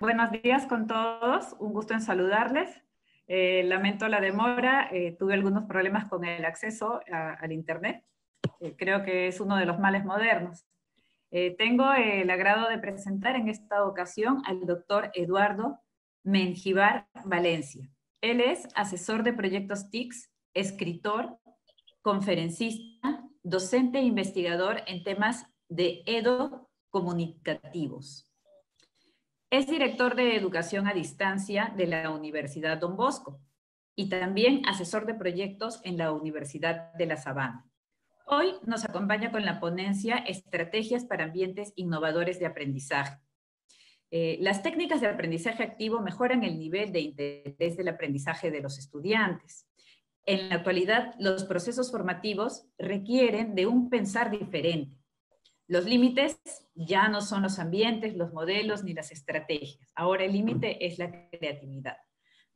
Buenos días con todos, un gusto en saludarles. Eh, lamento la demora, eh, tuve algunos problemas con el acceso al Internet. Eh, creo que es uno de los males modernos. tengo el agrado de presentar en esta ocasión al doctor Eduardo Mengibar Valencia. Él es asesor de proyectos TICS, escritor, conferencista, docente e investigador en temas de edo comunicativos. Es director de Educación a Distancia de la Universidad Don Bosco y también asesor de proyectos en la Universidad de La Sabana. Hoy nos acompaña con la ponencia Estrategias para Ambientes Innovadores de Aprendizaje. Eh, las técnicas de aprendizaje activo mejoran el nivel de interés del aprendizaje de los estudiantes. En la actualidad, los procesos formativos requieren de un pensar diferente los límites ya no son los ambientes, los modelos ni las estrategias. Ahora el límite es la creatividad.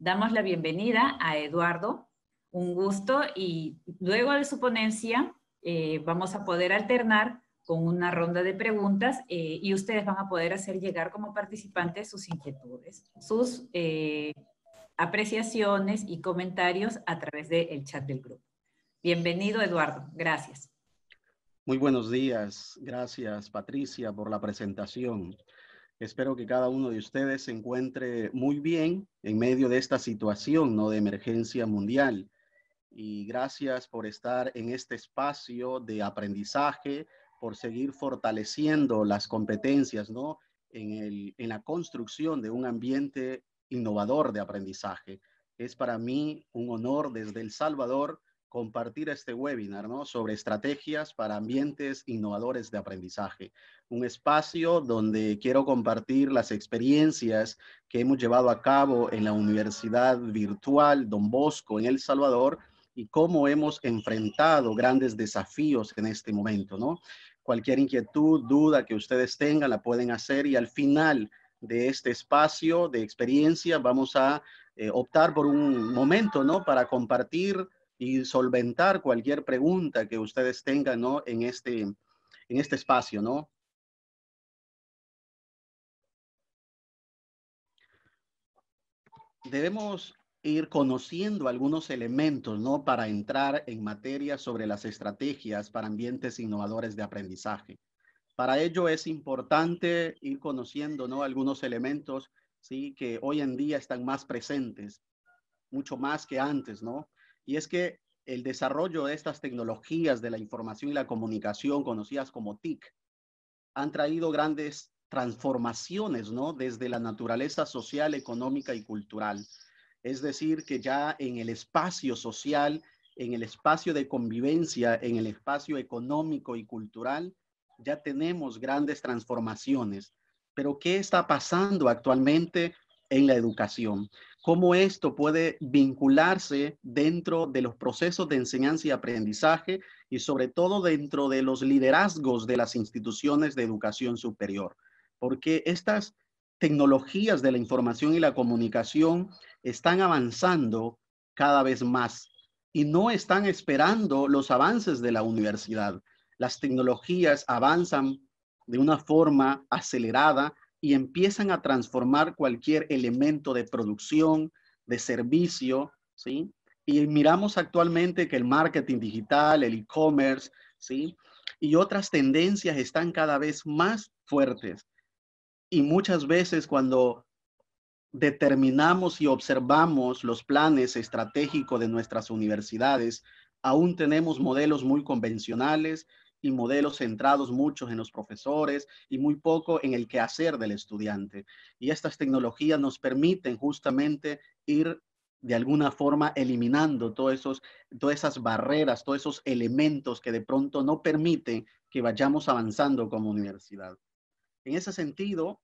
Damos la bienvenida a Eduardo. Un gusto y luego de su ponencia eh, vamos a poder alternar con una ronda de preguntas eh, y ustedes van a poder hacer llegar como participantes sus inquietudes, sus eh, apreciaciones y comentarios a través del chat del grupo. Bienvenido, Eduardo. Gracias. Muy buenos días. Gracias, Patricia, por la presentación. Espero que cada uno de ustedes se encuentre muy bien en medio de esta situación ¿no? de emergencia mundial. Y gracias por estar en este espacio de aprendizaje, por seguir fortaleciendo las competencias ¿no? en, en la construcción de un ambiente innovador de aprendizaje. Es para mí un honor desde El Salvador compartir este webinar ¿no? sobre estrategias para ambientes innovadores de aprendizaje. Un espacio donde quiero compartir las experiencias que hemos llevado a cabo en la Universidad Virtual Don Bosco en El Salvador y cómo hemos enfrentado grandes desafíos en este momento. ¿no? Cualquier inquietud, duda que ustedes tengan, la pueden hacer y al final de este espacio de experiencia vamos a eh, optar por un momento ¿no? para compartir y solventar cualquier pregunta que ustedes tengan en, este, en este espacio. ¿no? Debemos ir conociendo algunos elementos ¿no? para entrar en materia sobre las estrategias para ambientes innovadores de aprendizaje. Para ello es importante ir conociendo ¿no? algunos elementos ¿sí? que hoy en día están más presentes, mucho más que antes, ¿no? y es que el desarrollo de estas tecnologías de la información y la comunicación, conocidas como TIC, han traído grandes transformaciones, Desde la naturaleza social, económica y cultural. Es decir, que ya en el espacio social, en el espacio de convivencia, en el espacio económico y cultural, ya tenemos grandes transformaciones. Pero ¿qué está pasando actualmente en la educación. Cómo esto puede vincularse dentro de los procesos de enseñanza y aprendizaje y sobre todo dentro de los liderazgos de las instituciones de educación superior. Porque estas tecnologías de la información y la comunicación están avanzando cada vez más y no están esperando los avances de la universidad. Las tecnologías avanzan de una forma acelerada y empiezan a transformar cualquier elemento de producción, de servicio, ¿sí? Y miramos actualmente que el marketing digital, el e-commerce, ¿sí? Y otras tendencias están cada vez más fuertes. Y muchas veces cuando determinamos y observamos los planes estratégicos de nuestras universidades, aún tenemos modelos muy convencionales y modelos centrados muchos en los profesores y muy poco en el quehacer del estudiante. Y estas tecnologías nos permiten justamente ir de alguna forma eliminando todos esos, todas esas barreras, todos esos elementos que de pronto no permiten que vayamos avanzando como universidad. En ese sentido,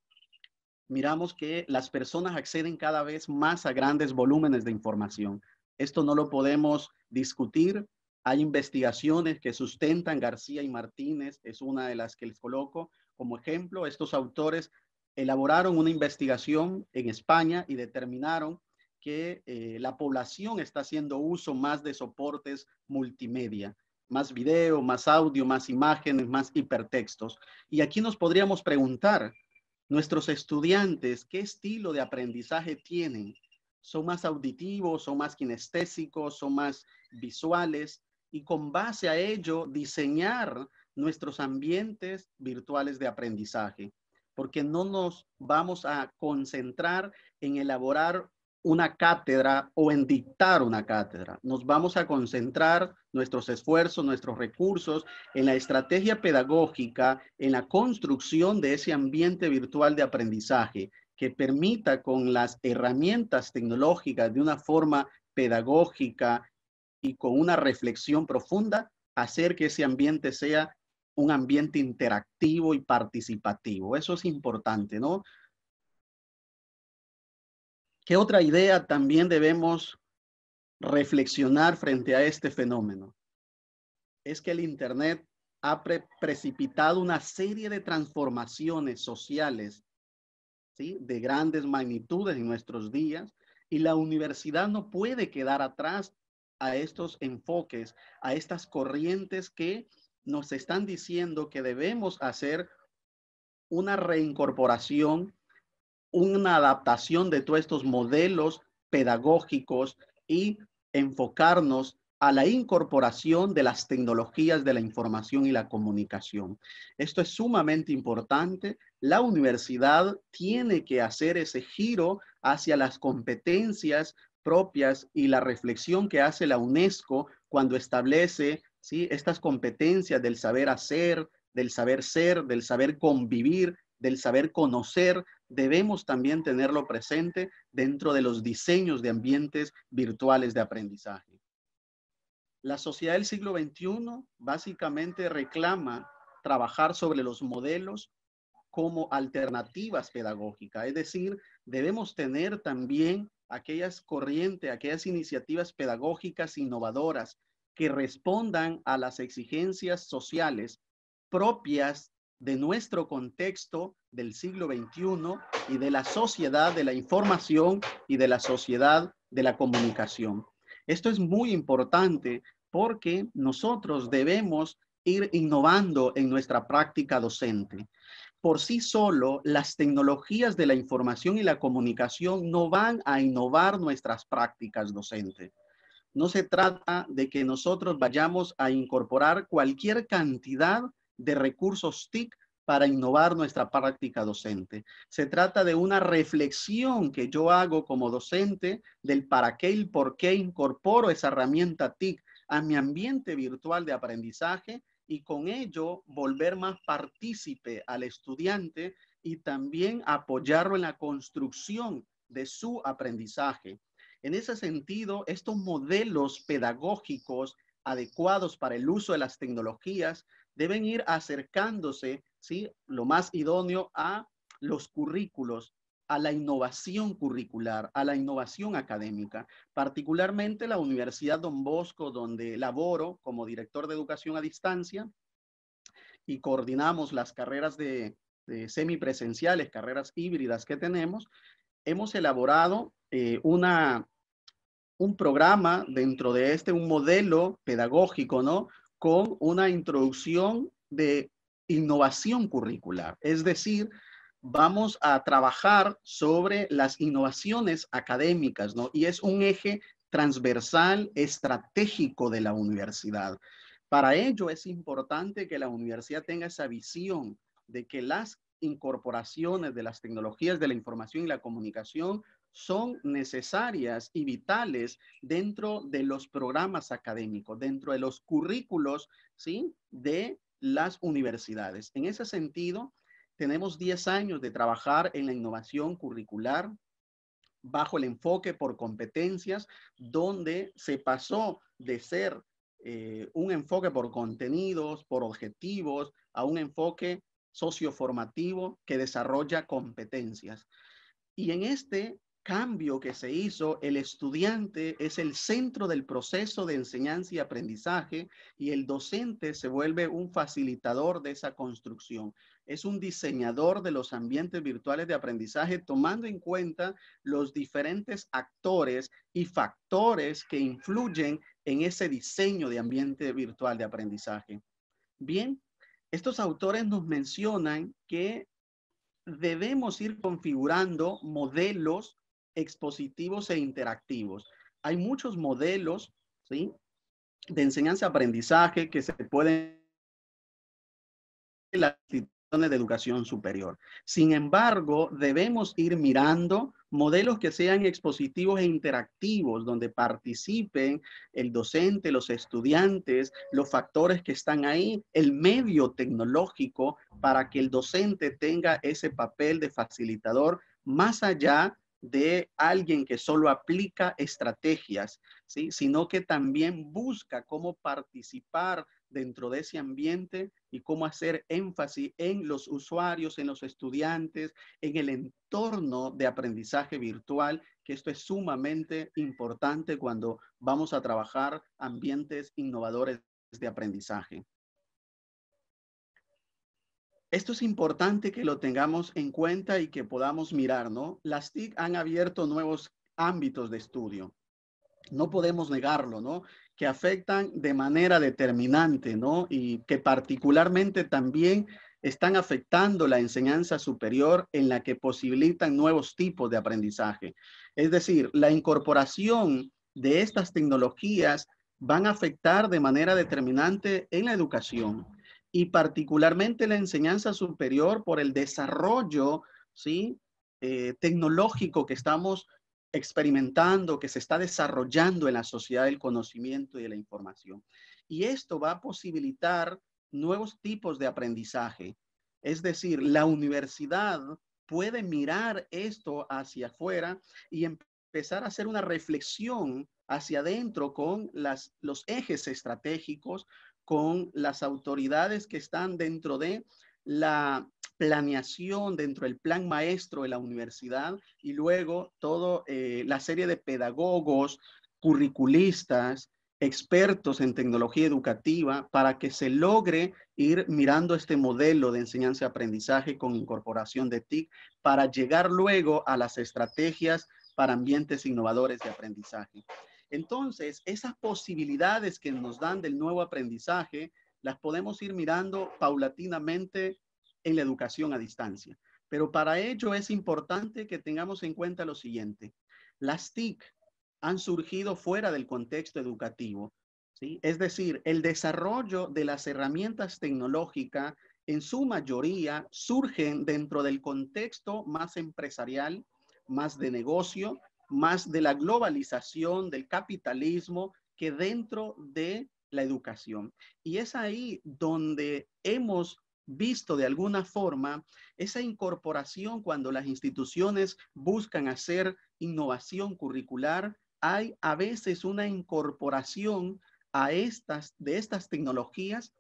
miramos que las personas acceden cada vez más a grandes volúmenes de información. Esto no lo podemos discutir, hay investigaciones que sustentan García y Martínez, es una de las que les coloco como ejemplo. Estos autores elaboraron una investigación en España y determinaron que eh, la población está haciendo uso más de soportes multimedia, más video, más audio, más imágenes, más hipertextos. Y aquí nos podríamos preguntar, nuestros estudiantes, ¿qué estilo de aprendizaje tienen? ¿Son más auditivos, son más kinestésicos, son más visuales? y con base a ello diseñar nuestros ambientes virtuales de aprendizaje, porque no nos vamos a concentrar en elaborar una cátedra o en dictar una cátedra. Nos vamos a concentrar nuestros esfuerzos, nuestros recursos en la estrategia pedagógica, en la construcción de ese ambiente virtual de aprendizaje que permita con las herramientas tecnológicas de una forma pedagógica, y con una reflexión profunda, hacer que ese ambiente sea un ambiente interactivo y participativo. Eso es importante, ¿no? ¿Qué otra idea también debemos reflexionar frente a este fenómeno? Es que el Internet ha precipitado una serie de transformaciones sociales ¿sí? de grandes magnitudes en nuestros días y la universidad no puede quedar atrás a estos enfoques, a estas corrientes que nos están diciendo que debemos hacer una reincorporación, una adaptación de todos estos modelos pedagógicos y enfocarnos a la incorporación de las tecnologías de la información y la comunicación. Esto es sumamente importante. La universidad tiene que hacer ese giro hacia las competencias y la reflexión que hace la UNESCO cuando establece ¿sí? estas competencias del saber hacer, del saber ser, del saber convivir, del saber conocer, debemos también tenerlo presente dentro de los diseños de ambientes virtuales de aprendizaje. La sociedad del siglo XXI básicamente reclama trabajar sobre los modelos como alternativas pedagógicas, es decir, debemos tener también aquellas corrientes, aquellas iniciativas pedagógicas innovadoras que respondan a las exigencias sociales propias de nuestro contexto del siglo XXI y de la sociedad de la información y de la sociedad de la comunicación. Esto es muy importante porque nosotros debemos ir innovando en nuestra práctica docente. Por sí solo, las tecnologías de la información y la comunicación no van a innovar nuestras prácticas docentes. No se trata de que nosotros vayamos a incorporar cualquier cantidad de recursos TIC para innovar nuestra práctica docente. Se trata de una reflexión que yo hago como docente del para qué y por qué incorporo esa herramienta TIC a mi ambiente virtual de aprendizaje y con ello volver más partícipe al estudiante y también apoyarlo en la construcción de su aprendizaje. En ese sentido, estos modelos pedagógicos adecuados para el uso de las tecnologías deben ir acercándose, ¿sí? lo más idóneo a los currículos a la innovación curricular, a la innovación académica, particularmente la Universidad Don Bosco, donde laboro como director de educación a distancia y coordinamos las carreras de, semipresenciales, carreras híbridas que tenemos, hemos elaborado eh, un programa dentro de este, un modelo pedagógico, ¿no? Con una introducción de innovación curricular, es decir, vamos a trabajar sobre las innovaciones académicas, ¿no? Y es un eje transversal estratégico de la universidad. Para ello es importante que la universidad tenga esa visión de que las incorporaciones de las tecnologías de la información y la comunicación son necesarias y vitales dentro de los programas académicos, dentro de los currículos, ¿sí? De las universidades. En ese sentido, tenemos 10 años de trabajar en la innovación curricular bajo el enfoque por competencias, donde se pasó de ser eh, un enfoque por contenidos, por objetivos, a un enfoque socioformativo que desarrolla competencias. Y en este cambio que se hizo, el estudiante es el centro del proceso de enseñanza y aprendizaje y el docente se vuelve un facilitador de esa construcción. Es un diseñador de los ambientes virtuales de aprendizaje tomando en cuenta los diferentes actores y factores que influyen en ese diseño de ambiente virtual de aprendizaje. Bien, estos autores nos mencionan que debemos ir configurando modelos expositivos e interactivos. Hay muchos modelos ¿sí? de enseñanza-aprendizaje que se pueden en las instituciones de educación superior. Sin embargo, debemos ir mirando modelos que sean expositivos e interactivos, donde participen el docente, los estudiantes, los factores que están ahí, el medio tecnológico para que el docente tenga ese papel de facilitador más allá de alguien que solo aplica estrategias, sino que también busca cómo participar dentro de ese ambiente y cómo hacer énfasis en los usuarios, en los estudiantes, en el entorno de aprendizaje virtual, que esto es sumamente importante cuando vamos a trabajar ambientes innovadores de aprendizaje. Esto es importante que lo tengamos en cuenta y que podamos mirar, ¿no? Las TIC han abierto nuevos ámbitos de estudio. No podemos negarlo, ¿no? Que afectan de manera determinante, ¿no? Y que particularmente también están afectando la enseñanza superior en la que posibilitan nuevos tipos de aprendizaje. Es decir, la incorporación de estas tecnologías van a afectar de manera determinante en la educación y particularmente la enseñanza superior por el desarrollo ¿sí? Eh, tecnológico que estamos experimentando, que se está desarrollando en la sociedad del conocimiento y de la información. Y esto va a posibilitar nuevos tipos de aprendizaje. Es decir, la universidad puede mirar esto hacia afuera y empezar a hacer una reflexión hacia adentro con los ejes estratégicos, con las autoridades que están dentro de la planeación, dentro del plan maestro de la universidad y luego toda eh, la serie de pedagogos, curriculistas, expertos en tecnología educativa para que se logre ir mirando este modelo de enseñanza y aprendizaje con incorporación de TIC para llegar luego a las estrategias para ambientes innovadores de aprendizaje. Entonces, esas posibilidades que nos dan del nuevo aprendizaje, las podemos ir mirando paulatinamente en la educación a distancia. Pero para ello es importante que tengamos en cuenta lo siguiente. Las TIC han surgido fuera del contexto educativo. ¿sí? Es decir, el desarrollo de las herramientas tecnológicas en su mayoría surgen dentro del contexto más empresarial, más de negocio, más de la globalización, del capitalismo, que dentro de la educación. Y es ahí donde hemos visto de alguna forma esa incorporación cuando las instituciones buscan hacer innovación curricular, hay a veces una incorporación a estas, de estas tecnologías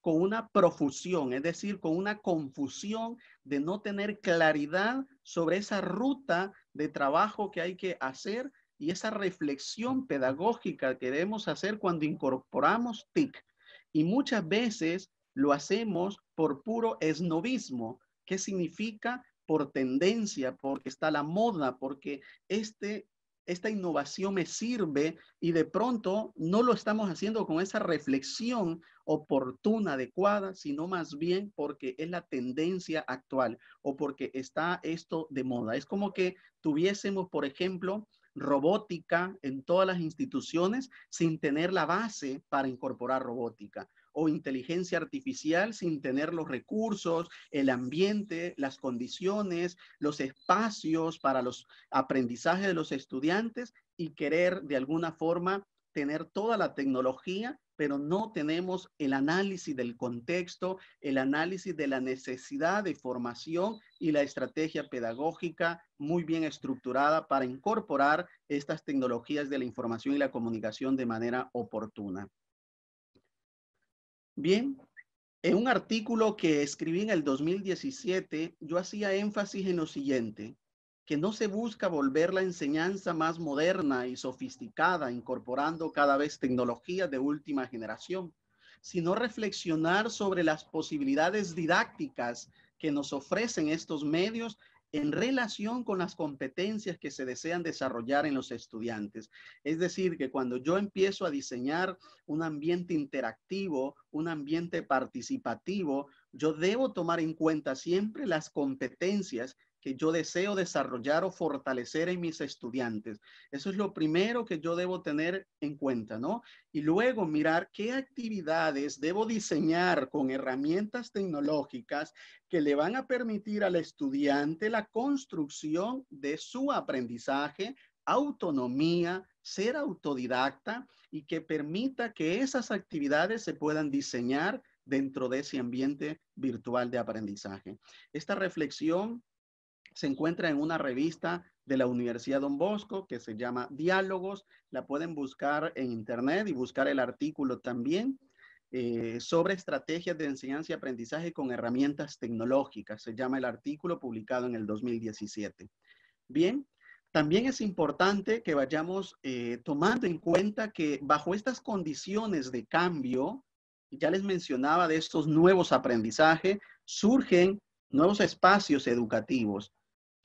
con una profusión, es decir, con una confusión de no tener claridad sobre esa ruta de trabajo que hay que hacer y esa reflexión pedagógica que debemos hacer cuando incorporamos TIC. Y muchas veces lo hacemos por puro esnovismo. ¿Qué significa? Por tendencia, porque está la moda, porque este esta innovación me sirve y de pronto no lo estamos haciendo con esa reflexión oportuna, adecuada, sino más bien porque es la tendencia actual o porque está esto de moda. Es como que tuviésemos, por ejemplo, robótica en todas las instituciones sin tener la base para incorporar robótica o inteligencia artificial sin tener los recursos, el ambiente, las condiciones, los espacios para los aprendizajes de los estudiantes y querer de alguna forma tener toda la tecnología, pero no tenemos el análisis del contexto, el análisis de la necesidad de formación y la estrategia pedagógica muy bien estructurada para incorporar estas tecnologías de la información y la comunicación de manera oportuna. Bien, en un artículo que escribí en el 2017, yo hacía énfasis en lo siguiente, que no se busca volver la enseñanza más moderna y sofisticada, incorporando cada vez tecnologías de última generación, sino reflexionar sobre las posibilidades didácticas que nos ofrecen estos medios en relación con las competencias que se desean desarrollar en los estudiantes. Es decir, que cuando yo empiezo a diseñar un ambiente interactivo, un ambiente participativo, yo debo tomar en cuenta siempre las competencias que yo deseo desarrollar o fortalecer en mis estudiantes. Eso es lo primero que yo debo tener en cuenta, ¿no? Y luego mirar qué actividades debo diseñar con herramientas tecnológicas que le van a permitir al estudiante la construcción de su aprendizaje, autonomía, ser autodidacta y que permita que esas actividades se puedan diseñar dentro de ese ambiente virtual de aprendizaje. Esta reflexión se encuentra en una revista de la Universidad Don Bosco que se llama Diálogos. La pueden buscar en internet y buscar el artículo también eh, sobre estrategias de enseñanza y aprendizaje con herramientas tecnológicas. Se llama el artículo publicado en el 2017. Bien, también es importante que vayamos eh, tomando en cuenta que bajo estas condiciones de cambio, ya les mencionaba de estos nuevos aprendizajes, surgen nuevos espacios educativos,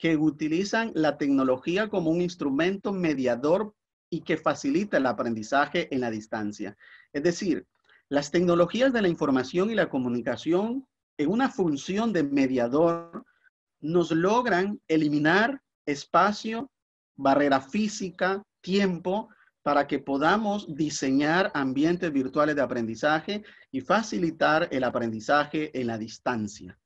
que utilizan la tecnología como un instrumento mediador y que facilita el aprendizaje en la distancia. Es decir, las tecnologías de la información y la comunicación en una función de mediador nos logran eliminar espacio, barrera física, tiempo, para que podamos diseñar ambientes virtuales de aprendizaje y facilitar el aprendizaje en la distancia.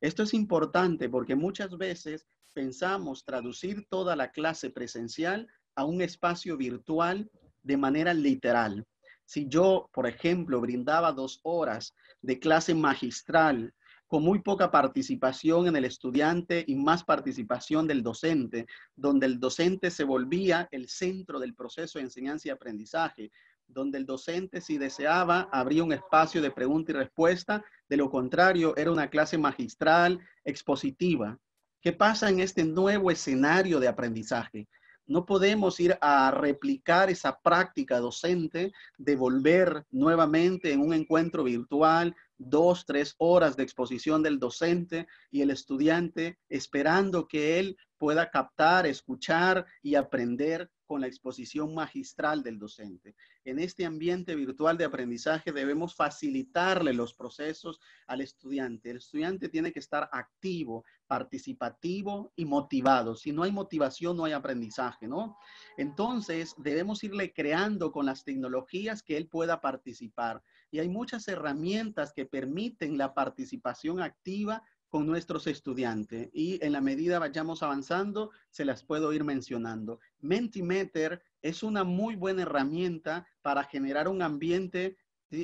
Esto es importante porque muchas veces pensamos traducir toda la clase presencial a un espacio virtual de manera literal. Si yo, por ejemplo, brindaba dos horas de clase magistral con muy poca participación en el estudiante y más participación del docente, donde el docente se volvía el centro del proceso de enseñanza y aprendizaje, donde el docente, si deseaba, abría un espacio de pregunta y respuesta. De lo contrario, era una clase magistral, expositiva. ¿Qué pasa en este nuevo escenario de aprendizaje? No podemos ir a replicar esa práctica docente de volver nuevamente en un encuentro virtual, dos, tres horas de exposición del docente y el estudiante esperando que él pueda captar, escuchar y aprender con la exposición magistral del docente. En este ambiente virtual de aprendizaje debemos facilitarle los procesos al estudiante. El estudiante tiene que estar activo, participativo y motivado. Si no hay motivación, no hay aprendizaje, ¿no? Entonces, debemos irle creando con las tecnologías que él pueda participar. Y hay muchas herramientas que permiten la participación activa con nuestros estudiantes y en la medida vayamos avanzando, se las puedo ir mencionando. Mentimeter es una muy buena herramienta para generar un ambiente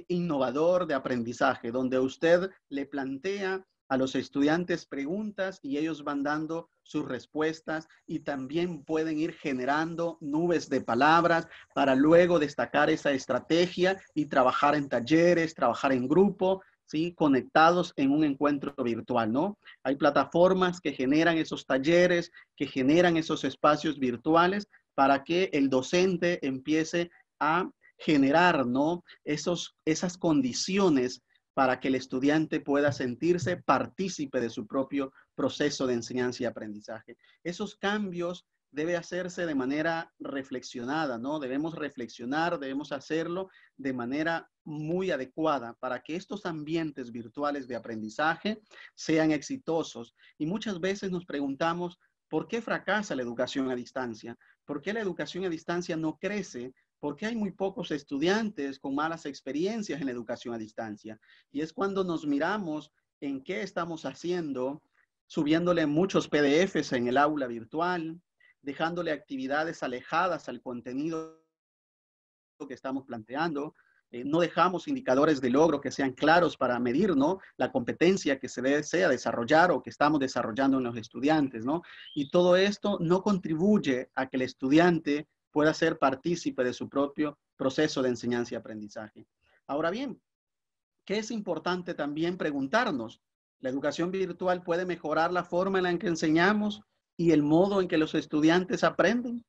innovador de aprendizaje, donde usted le plantea a los estudiantes preguntas y ellos van dando sus respuestas y también pueden ir generando nubes de palabras para luego destacar esa estrategia y trabajar en talleres, trabajar en grupo ¿sí? conectados en un encuentro virtual, ¿no? Hay plataformas que generan esos talleres, que generan esos espacios virtuales para que el docente empiece a generar, ¿no? Esos, esas condiciones para que el estudiante pueda sentirse partícipe de su propio proceso de enseñanza y aprendizaje. Esos cambios debe hacerse de manera reflexionada, ¿no? Debemos reflexionar, debemos hacerlo de manera muy adecuada para que estos ambientes virtuales de aprendizaje sean exitosos. Y muchas veces nos preguntamos, ¿por qué fracasa la educación a distancia? ¿Por qué la educación a distancia no crece? ¿Por qué hay muy pocos estudiantes con malas experiencias en la educación a distancia? Y es cuando nos miramos en qué estamos haciendo, subiéndole muchos PDFs en el aula virtual, dejándole actividades alejadas al contenido que estamos planteando. Eh, no dejamos indicadores de logro que sean claros para medir ¿no? la competencia que se desea desarrollar o que estamos desarrollando en los estudiantes. ¿no? Y todo esto no contribuye a que el estudiante pueda ser partícipe de su propio proceso de enseñanza y aprendizaje. Ahora bien, ¿qué es importante también preguntarnos? ¿La educación virtual puede mejorar la forma en la que enseñamos? y el modo en que los estudiantes aprenden.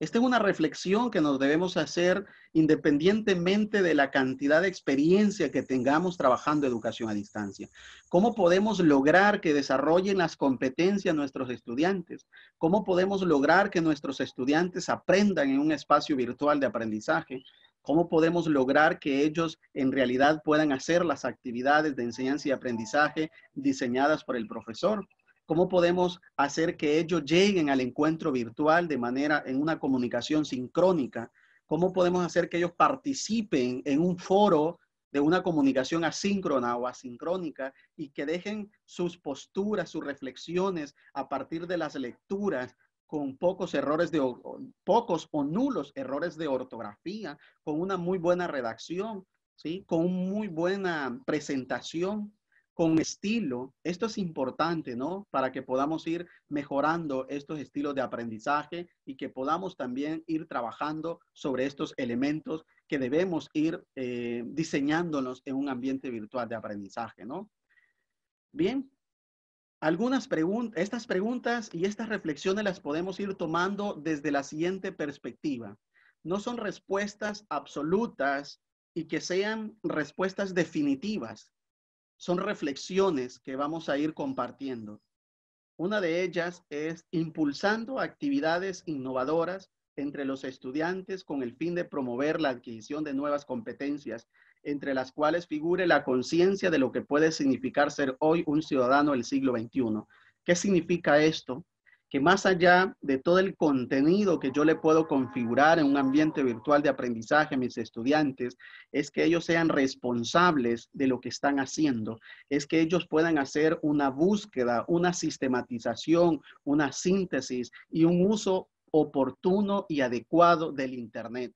Esta es una reflexión que nos debemos hacer independientemente de la cantidad de experiencia que tengamos trabajando educación a distancia. ¿Cómo podemos lograr que desarrollen las competencias nuestros estudiantes? ¿Cómo podemos lograr que nuestros estudiantes aprendan en un espacio virtual de aprendizaje? ¿Cómo podemos lograr que ellos en realidad puedan hacer las actividades de enseñanza y aprendizaje diseñadas por el profesor? ¿Cómo podemos hacer que ellos lleguen al encuentro virtual de manera, en una comunicación sincrónica? ¿Cómo podemos hacer que ellos participen en un foro de una comunicación asíncrona o asincrónica y que dejen sus posturas, sus reflexiones a partir de las lecturas con pocos errores de pocos o nulos errores de ortografía, con una muy buena redacción, ¿sí? con muy buena presentación, con estilo. Esto es importante, ¿no? Para que podamos ir mejorando estos estilos de aprendizaje y que podamos también ir trabajando sobre estos elementos que debemos ir eh, diseñándonos en un ambiente virtual de aprendizaje, ¿no? Bien, algunas preguntas, estas preguntas y estas reflexiones las podemos ir tomando desde la siguiente perspectiva. No son respuestas absolutas y que sean respuestas definitivas, son reflexiones que vamos a ir compartiendo. Una de ellas es impulsando actividades innovadoras entre los estudiantes con el fin de promover la adquisición de nuevas competencias, entre las cuales figure la conciencia de lo que puede significar ser hoy un ciudadano del siglo XXI. ¿Qué significa esto? que más allá de todo el contenido que yo le puedo configurar en un ambiente virtual de aprendizaje a mis estudiantes, es que ellos sean responsables de lo que están haciendo, es que ellos puedan hacer una búsqueda, una sistematización, una síntesis y un uso oportuno y adecuado del Internet.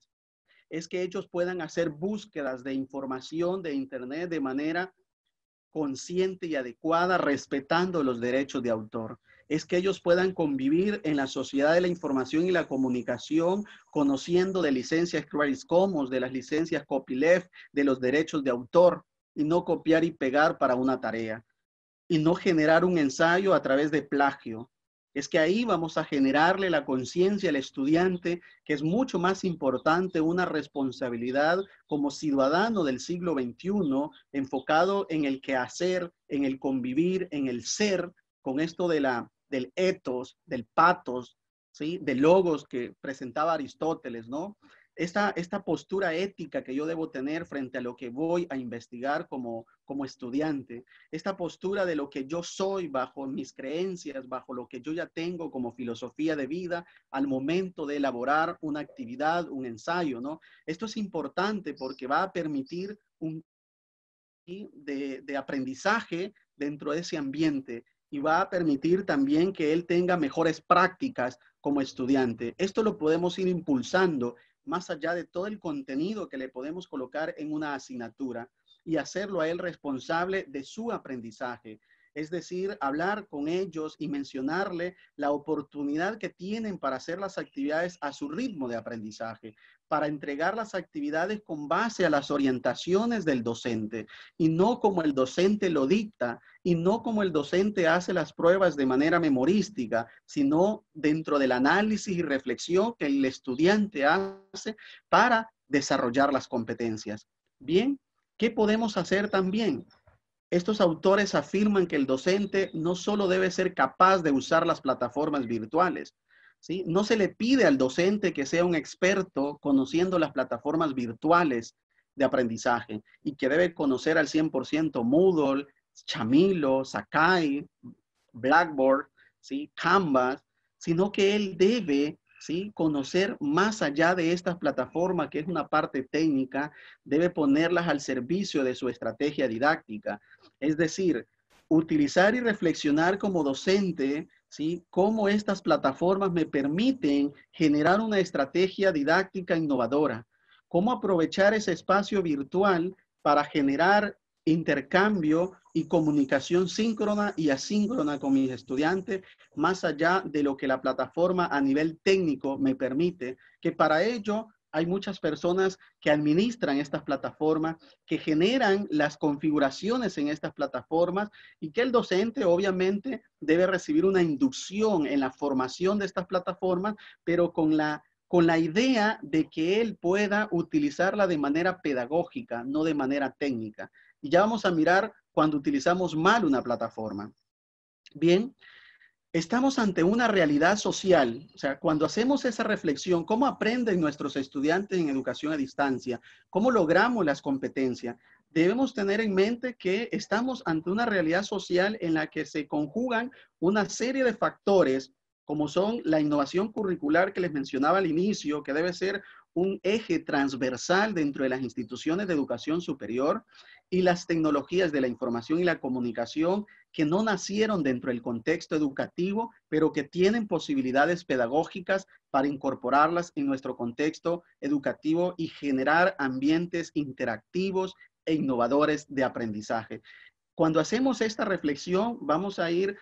Es que ellos puedan hacer búsquedas de información de Internet de manera consciente y adecuada, respetando los derechos de autor es que ellos puedan convivir en la sociedad de la información y la comunicación, conociendo de licencias Creative Commons, de las licencias copyleft, de los derechos de autor, y no copiar y pegar para una tarea, y no generar un ensayo a través de plagio. Es que ahí vamos a generarle la conciencia al estudiante que es mucho más importante una responsabilidad como ciudadano del siglo XXI enfocado en el quehacer, en el convivir, en el ser, con esto de la del etos, del patos, ¿sí? de logos que presentaba Aristóteles, ¿no? Esta, esta postura ética que yo debo tener frente a lo que voy a investigar como, estudiante, esta postura de lo que yo soy bajo mis creencias, bajo lo que yo ya tengo como filosofía de vida al momento de elaborar una actividad, un ensayo, ¿no? Esto es importante porque va a permitir un de, de aprendizaje dentro de ese ambiente y va a permitir también que él tenga mejores prácticas como estudiante. Esto lo podemos ir impulsando más allá de todo el contenido que le podemos colocar en una asignatura y hacerlo a él responsable de su aprendizaje, es decir, hablar con ellos y mencionarle la oportunidad que tienen para hacer las actividades a su ritmo de aprendizaje, para entregar las actividades con base a las orientaciones del docente y no como el docente lo dicta y no como el docente hace las pruebas de manera memorística, sino dentro del análisis y reflexión que el estudiante hace para desarrollar las competencias. Bien, ¿qué podemos hacer también? Estos autores afirman que el docente no solo debe ser capaz de usar las plataformas virtuales, ¿sí? no se le pide al docente que sea un experto conociendo las plataformas virtuales de aprendizaje y que debe conocer al 100% Moodle, Chamilo, Sakai, Blackboard, ¿sí? Canvas, sino que él debe ¿sí? conocer más allá de estas plataformas, que es una parte técnica, debe ponerlas al servicio de su estrategia didáctica. Es decir, utilizar y reflexionar como docente, ¿sí? Cómo estas plataformas me permiten generar una estrategia didáctica innovadora. Cómo aprovechar ese espacio virtual para generar intercambio y comunicación síncrona y asíncrona con mis estudiantes, más allá de lo que la plataforma a nivel técnico me permite, que para ello hay muchas personas que administran estas plataformas, que generan las configuraciones en estas plataformas y que el docente obviamente debe recibir una inducción en la formación de estas plataformas, pero con la con la idea de que él pueda utilizarla de manera pedagógica, no de manera técnica. Y ya vamos a mirar cuando utilizamos mal una plataforma. Bien, estamos ante una realidad social. O sea, cuando hacemos esa reflexión, ¿cómo aprenden nuestros estudiantes en educación a distancia? ¿Cómo logramos las competencias? Debemos tener en mente que estamos ante una realidad social en la que se conjugan una serie de factores como son la innovación curricular que les mencionaba al inicio, que debe ser un eje transversal dentro de las instituciones de educación superior, y las tecnologías de la información y la comunicación que no nacieron dentro del contexto educativo, pero que tienen posibilidades pedagógicas para incorporarlas en nuestro contexto educativo y generar ambientes interactivos e innovadores de aprendizaje. Cuando hacemos esta reflexión, vamos a ir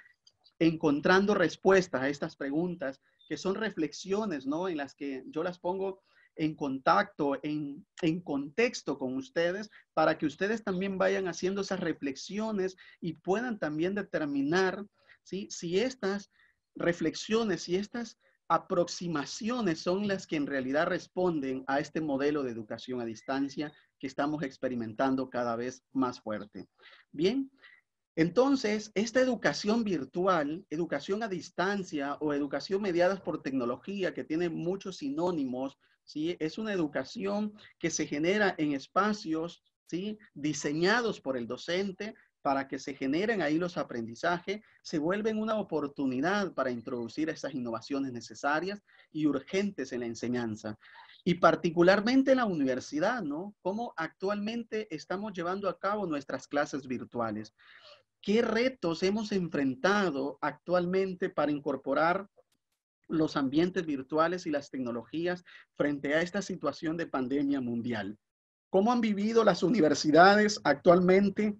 encontrando respuestas a estas preguntas, que son reflexiones, ¿no? En las que yo las pongo en contacto, en, contexto con ustedes, para que ustedes también vayan haciendo esas reflexiones y puedan también determinar si estas reflexiones, y estas aproximaciones son las que en realidad responden a este modelo de educación a distancia que estamos experimentando cada vez más fuerte. Bien, entonces, esta educación virtual, educación a distancia o educación mediadas por tecnología, que tiene muchos sinónimos, ¿sí? Es una educación que se genera en espacios ¿sí? diseñados por el docente para que se generen ahí los aprendizajes, se vuelven una oportunidad para introducir esas innovaciones necesarias y urgentes en la enseñanza. Y particularmente en la universidad, ¿no? ¿Cómo actualmente estamos llevando a cabo nuestras clases virtuales? ¿Qué retos hemos enfrentado actualmente para incorporar los ambientes virtuales y las tecnologías frente a esta situación de pandemia mundial. ¿Cómo han vivido las universidades actualmente?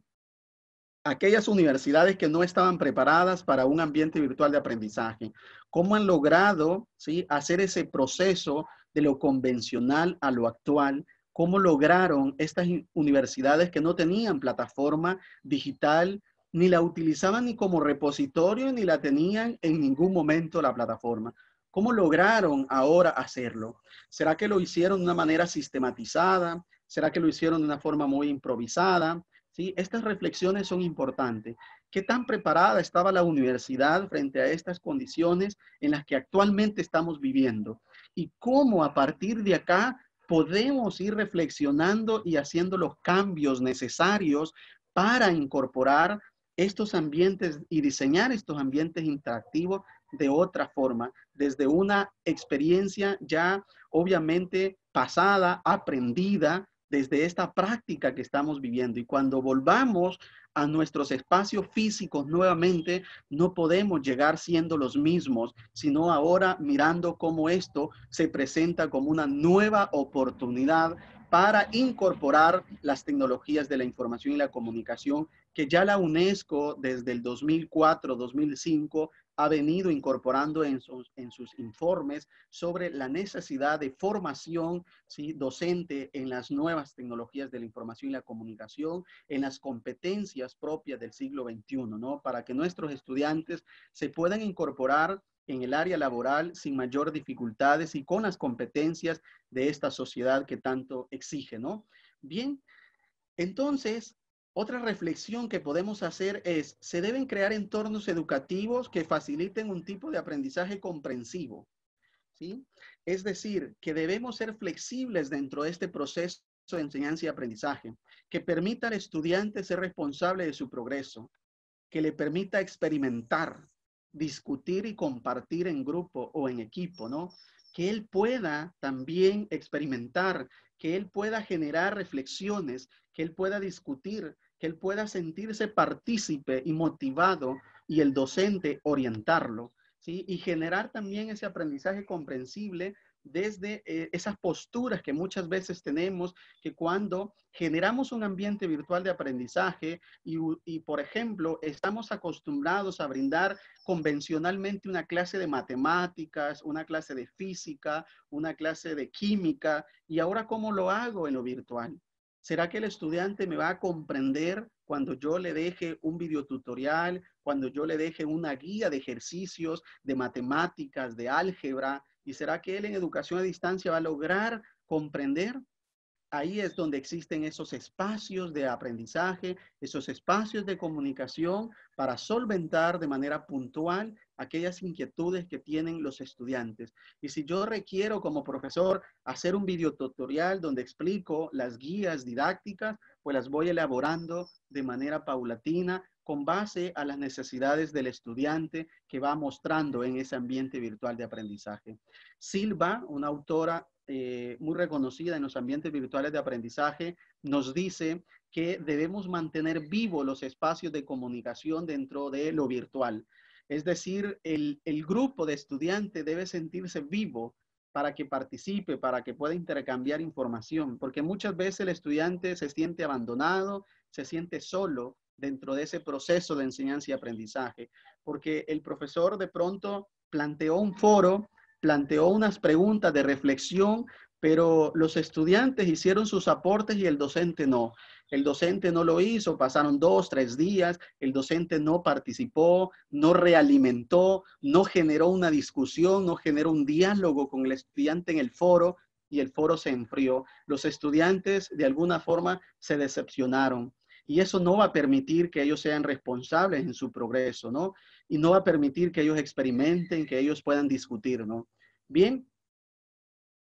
Aquellas universidades que no estaban preparadas para un ambiente virtual de aprendizaje. ¿Cómo han logrado ¿sí? hacer ese proceso de lo convencional a lo actual? ¿Cómo lograron estas universidades que no tenían plataforma digital ni la utilizaban ni como repositorio, ni la tenían en ningún momento la plataforma. ¿Cómo lograron ahora hacerlo? ¿Será que lo hicieron de una manera sistematizada? ¿Será que lo hicieron de una forma muy improvisada? ¿Sí? Estas reflexiones son importantes. ¿Qué tan preparada estaba la universidad frente a estas condiciones en las que actualmente estamos viviendo? ¿Y cómo a partir de acá podemos ir reflexionando y haciendo los cambios necesarios para incorporar estos ambientes y diseñar estos ambientes interactivos de otra forma, desde una experiencia ya obviamente pasada, aprendida, desde esta práctica que estamos viviendo. Y cuando volvamos a nuestros espacios físicos nuevamente, no podemos llegar siendo los mismos, sino ahora mirando cómo esto se presenta como una nueva oportunidad para incorporar las tecnologías de la información y la comunicación que ya la UNESCO desde el 2004-2005 ha venido incorporando en sus, informes sobre la necesidad de formación docente en las nuevas tecnologías de la información y la comunicación, en las competencias propias del siglo XXI, ¿no? para que nuestros estudiantes se puedan incorporar en el área laboral sin mayor dificultades y con las competencias de esta sociedad que tanto exige. ¿no? Bien, entonces, otra reflexión que podemos hacer es, se deben crear entornos educativos que faciliten un tipo de aprendizaje comprensivo. ¿sí? Es decir, que debemos ser flexibles dentro de este proceso de enseñanza y aprendizaje, que permita al estudiante ser responsable de su progreso, que le permita experimentar, discutir y compartir en grupo o en equipo, ¿no? Que él pueda también experimentar, que él pueda generar reflexiones, que él pueda discutir, que él pueda sentirse partícipe y motivado y el docente orientarlo, ¿sí? Y generar también ese aprendizaje comprensible desde eh, esas posturas que muchas veces tenemos, que cuando generamos un ambiente virtual de aprendizaje y, y, por ejemplo, estamos acostumbrados a brindar convencionalmente una clase de matemáticas, una clase de física, una clase de química, y ahora cómo lo hago en lo virtual. ¿Será que el estudiante me va a comprender cuando yo le deje un videotutorial, cuando yo le deje una guía de ejercicios, de matemáticas, de álgebra? ¿Y será que él en educación a distancia va a lograr comprender? ahí es donde existen esos espacios de aprendizaje, esos espacios de comunicación para solventar de manera puntual aquellas inquietudes que tienen los estudiantes. Y si yo requiero como profesor hacer un videotutorial donde explico las guías didácticas, pues las voy elaborando de manera paulatina con base a las necesidades del estudiante que va mostrando en ese ambiente virtual de aprendizaje. Silva, una autora eh, muy reconocida en los ambientes virtuales de aprendizaje, nos dice que debemos mantener vivos los espacios de comunicación dentro de lo virtual. Es decir, el, el grupo de estudiantes debe sentirse vivo para que participe, para que pueda intercambiar información, porque muchas veces el estudiante se siente abandonado, se siente solo dentro de ese proceso de enseñanza y aprendizaje, porque el profesor de pronto planteó un foro planteó unas preguntas de reflexión, pero los estudiantes hicieron sus aportes y el docente no. El docente no lo hizo, pasaron dos, tres días, el docente no participó, no realimentó, no generó una discusión, no generó un diálogo con el estudiante en el foro y el foro se enfrió. Los estudiantes de alguna forma se decepcionaron y eso no va a permitir que ellos sean responsables en su progreso, ¿no? Y no va a permitir que ellos experimenten, que ellos puedan discutir, ¿no? Bien,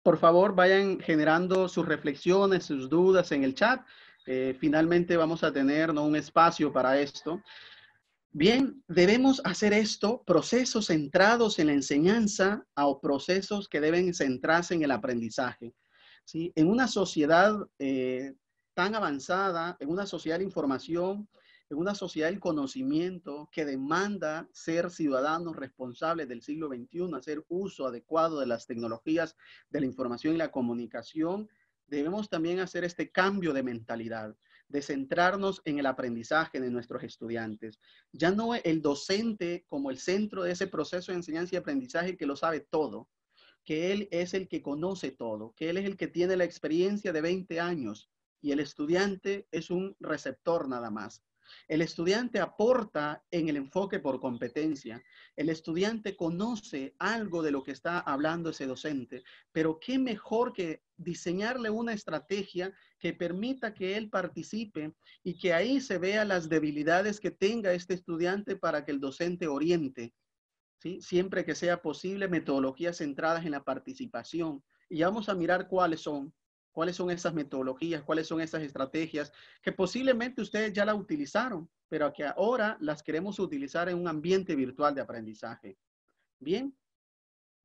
por favor vayan generando sus reflexiones, sus dudas en el chat. Eh, finalmente vamos a tener ¿no? un espacio para esto. Bien, debemos hacer esto, procesos centrados en la enseñanza o procesos que deben centrarse en el aprendizaje. ¿sí? En una sociedad eh, tan avanzada, en una sociedad de información, en una sociedad del conocimiento que demanda ser ciudadanos responsables del siglo XXI, hacer uso adecuado de las tecnologías de la información y la comunicación, debemos también hacer este cambio de mentalidad, de centrarnos en el aprendizaje de nuestros estudiantes. Ya no el docente como el centro de ese proceso de enseñanza y aprendizaje que lo sabe todo, que él es el que conoce todo, que él es el que tiene la experiencia de 20 años, y el estudiante es un receptor nada más. El estudiante aporta en el enfoque por competencia. El estudiante conoce algo de lo que está hablando ese docente, pero qué mejor que diseñarle una estrategia que permita que él participe y que ahí se vea las debilidades que tenga este estudiante para que el docente oriente. ¿sí? Siempre que sea posible, metodologías centradas en la participación. Y vamos a mirar cuáles son cuáles son esas metodologías, cuáles son esas estrategias que posiblemente ustedes ya la utilizaron, pero que ahora las queremos utilizar en un ambiente virtual de aprendizaje. Bien,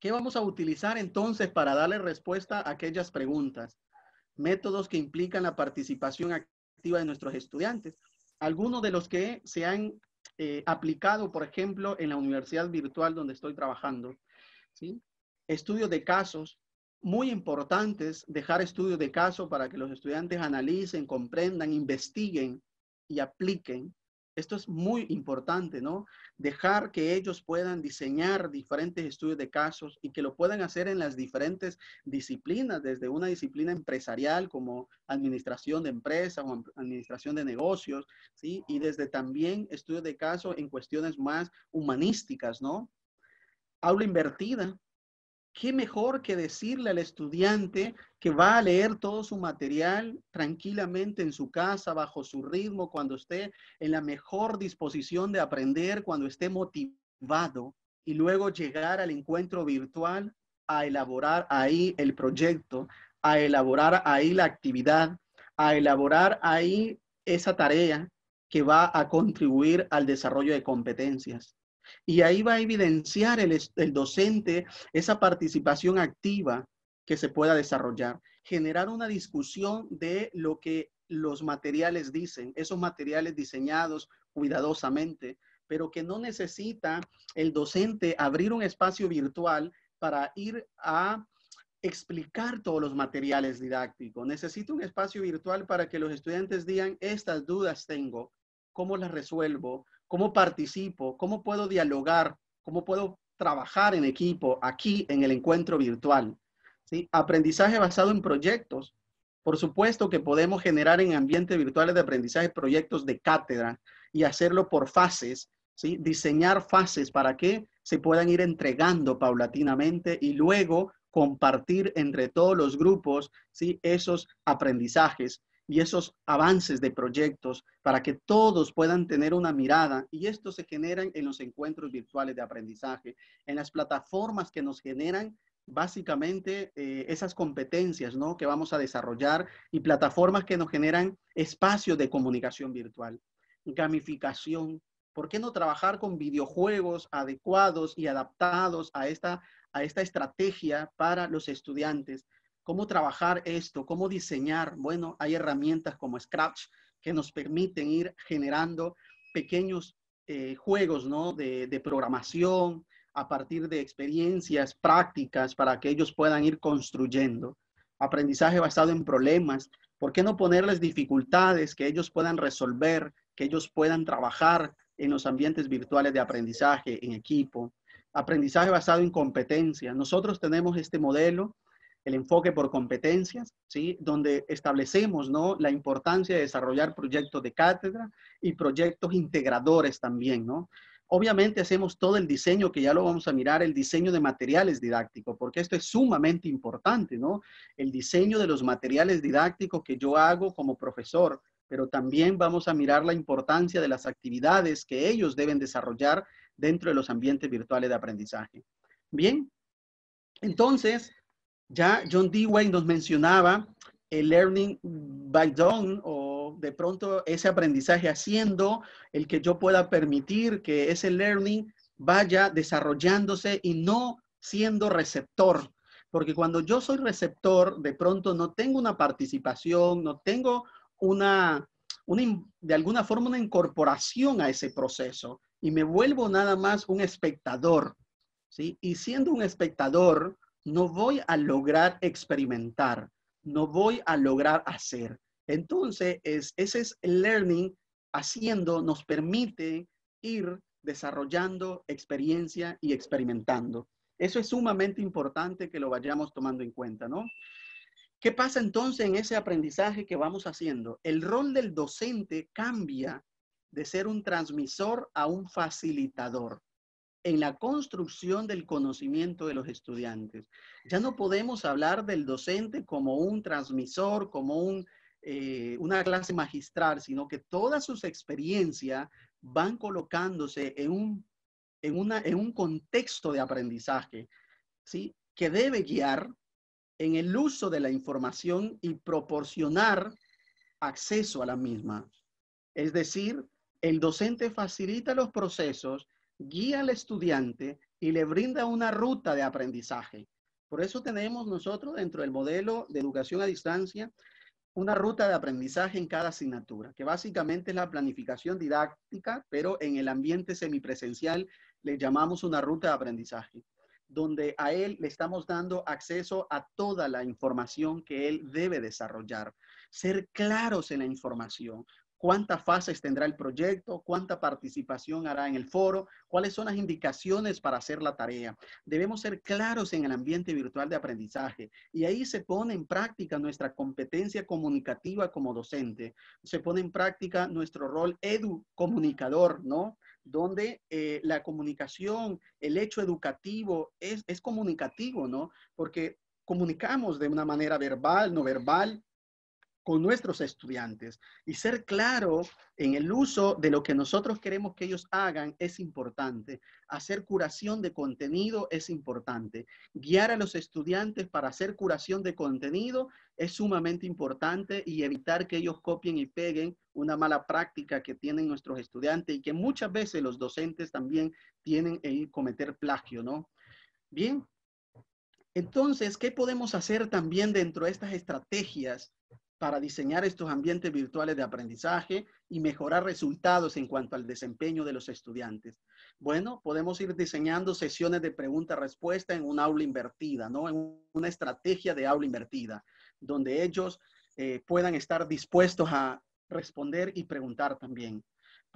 ¿qué vamos a utilizar entonces para darle respuesta a aquellas preguntas? Métodos que implican la participación activa de nuestros estudiantes. Algunos de los que se han eh, aplicado, por ejemplo, en la universidad virtual donde estoy trabajando. ¿sí? Estudios de casos, muy importantes dejar estudios de caso para que los estudiantes analicen, comprendan, investiguen y apliquen. Esto es muy importante, ¿no? Dejar que ellos puedan diseñar diferentes estudios de casos y que lo puedan hacer en las diferentes disciplinas, desde una disciplina empresarial como administración de empresas o administración de negocios, ¿sí? Y desde también estudios de caso en cuestiones más humanísticas, ¿no? Aula invertida, qué mejor que decirle al estudiante que va a leer todo su material tranquilamente en su casa, bajo su ritmo, cuando esté en la mejor disposición de aprender, cuando esté motivado, y luego llegar al encuentro virtual a elaborar ahí el proyecto, a elaborar ahí la actividad, a elaborar ahí esa tarea que va a contribuir al desarrollo de competencias. Y ahí va a evidenciar el, docente esa participación activa que se pueda desarrollar. Generar una discusión de lo que los materiales dicen, esos materiales diseñados cuidadosamente, pero que no necesita el docente abrir un espacio virtual para ir a explicar todos los materiales didácticos. Necesita un espacio virtual para que los estudiantes digan, estas dudas tengo, cómo las resuelvo, cómo participo, cómo puedo dialogar, cómo puedo trabajar en equipo aquí en el encuentro virtual. ¿sí? Aprendizaje basado en proyectos. Por supuesto que podemos generar en ambientes virtuales de aprendizaje proyectos de cátedra y hacerlo por fases, ¿sí? diseñar fases para que se puedan ir entregando paulatinamente y luego compartir entre todos los grupos esos aprendizajes y esos avances de proyectos para que todos puedan tener una mirada y esto se genera en los encuentros virtuales de aprendizaje, en las plataformas que nos generan básicamente eh, esas competencias ¿no? que vamos a desarrollar y plataformas que nos generan espacios de comunicación virtual, gamificación. ¿Por qué no trabajar con videojuegos adecuados y adaptados a a esta estrategia para los estudiantes? ¿Cómo trabajar esto? ¿Cómo diseñar? Bueno, hay herramientas como Scratch que nos permiten ir generando pequeños eh, juegos ¿no? de, de programación a partir de experiencias prácticas para que ellos puedan ir construyendo. Aprendizaje basado en problemas. ¿Por qué no ponerles dificultades que ellos puedan resolver, que ellos puedan trabajar en los ambientes virtuales de aprendizaje en equipo? Aprendizaje basado en competencia. Nosotros tenemos este modelo el enfoque por competencias, ¿sí? donde establecemos ¿no? la importancia de desarrollar proyectos de cátedra y proyectos integradores también. ¿no? Obviamente hacemos todo el diseño, que ya lo vamos a mirar, el diseño de materiales didácticos, porque esto es sumamente importante, ¿no? El diseño de los materiales didácticos que yo hago como profesor, pero también vamos a mirar la importancia de las actividades que ellos deben desarrollar dentro de los ambientes virtuales de aprendizaje. Bien, entonces, ya John Dewey nos mencionaba el learning by doing o de pronto ese aprendizaje haciendo, el que yo pueda permitir que ese learning vaya desarrollándose y no siendo receptor. Porque cuando yo soy receptor, de pronto no tengo una participación, no tengo una, de alguna forma una incorporación a ese proceso y me vuelvo nada más un espectador. ¿sí? Y siendo un espectador, no voy a lograr experimentar, no voy a lograr hacer. Entonces, ese es el learning haciendo, nos permite ir desarrollando experiencia y experimentando. Eso es sumamente importante que lo vayamos tomando en cuenta, ¿no? ¿Qué pasa entonces en ese aprendizaje que vamos haciendo? El rol del docente cambia de ser un transmisor a un facilitador en la construcción del conocimiento de los estudiantes. Ya no podemos hablar del docente como un transmisor, como eh, una clase magistral, sino que todas sus experiencias van colocándose en un, un contexto de aprendizaje, ¿sí? que debe guiar en el uso de la información y proporcionar acceso a la misma. Es decir, el docente facilita los procesos guía al estudiante y le brinda una ruta de aprendizaje. Por eso tenemos nosotros dentro del modelo de educación a distancia una ruta de aprendizaje en cada asignatura, que básicamente es la planificación didáctica, pero en el ambiente semipresencial le llamamos una ruta de aprendizaje, donde a él le estamos dando acceso a toda la información que él debe desarrollar. Ser claros en la información, cuántas fases tendrá el proyecto, cuánta participación hará en el foro, cuáles son las indicaciones para hacer la tarea. Debemos ser claros en el ambiente virtual de aprendizaje y ahí se pone en práctica nuestra competencia comunicativa como docente, se pone en práctica nuestro rol edu comunicador, ¿no? donde eh, la comunicación, el hecho educativo es, es comunicativo, ¿no? Porque comunicamos de una manera verbal, no verbal, con nuestros estudiantes. Y ser claro en el uso de lo que nosotros queremos que ellos hagan es importante. Hacer curación de contenido es importante. Guiar a los estudiantes para hacer curación de contenido es sumamente importante y evitar que ellos copien y peguen una mala práctica que tienen nuestros estudiantes y que muchas veces los docentes también tienen en cometer plagio, ¿no? Bien. Entonces, ¿qué podemos hacer también dentro de estas estrategias para diseñar estos ambientes virtuales de aprendizaje y mejorar resultados en cuanto al desempeño de los estudiantes? Bueno, podemos ir diseñando sesiones de pregunta-respuesta en un aula invertida, ¿no? En una estrategia de aula invertida, donde ellos eh, puedan estar dispuestos a responder y preguntar también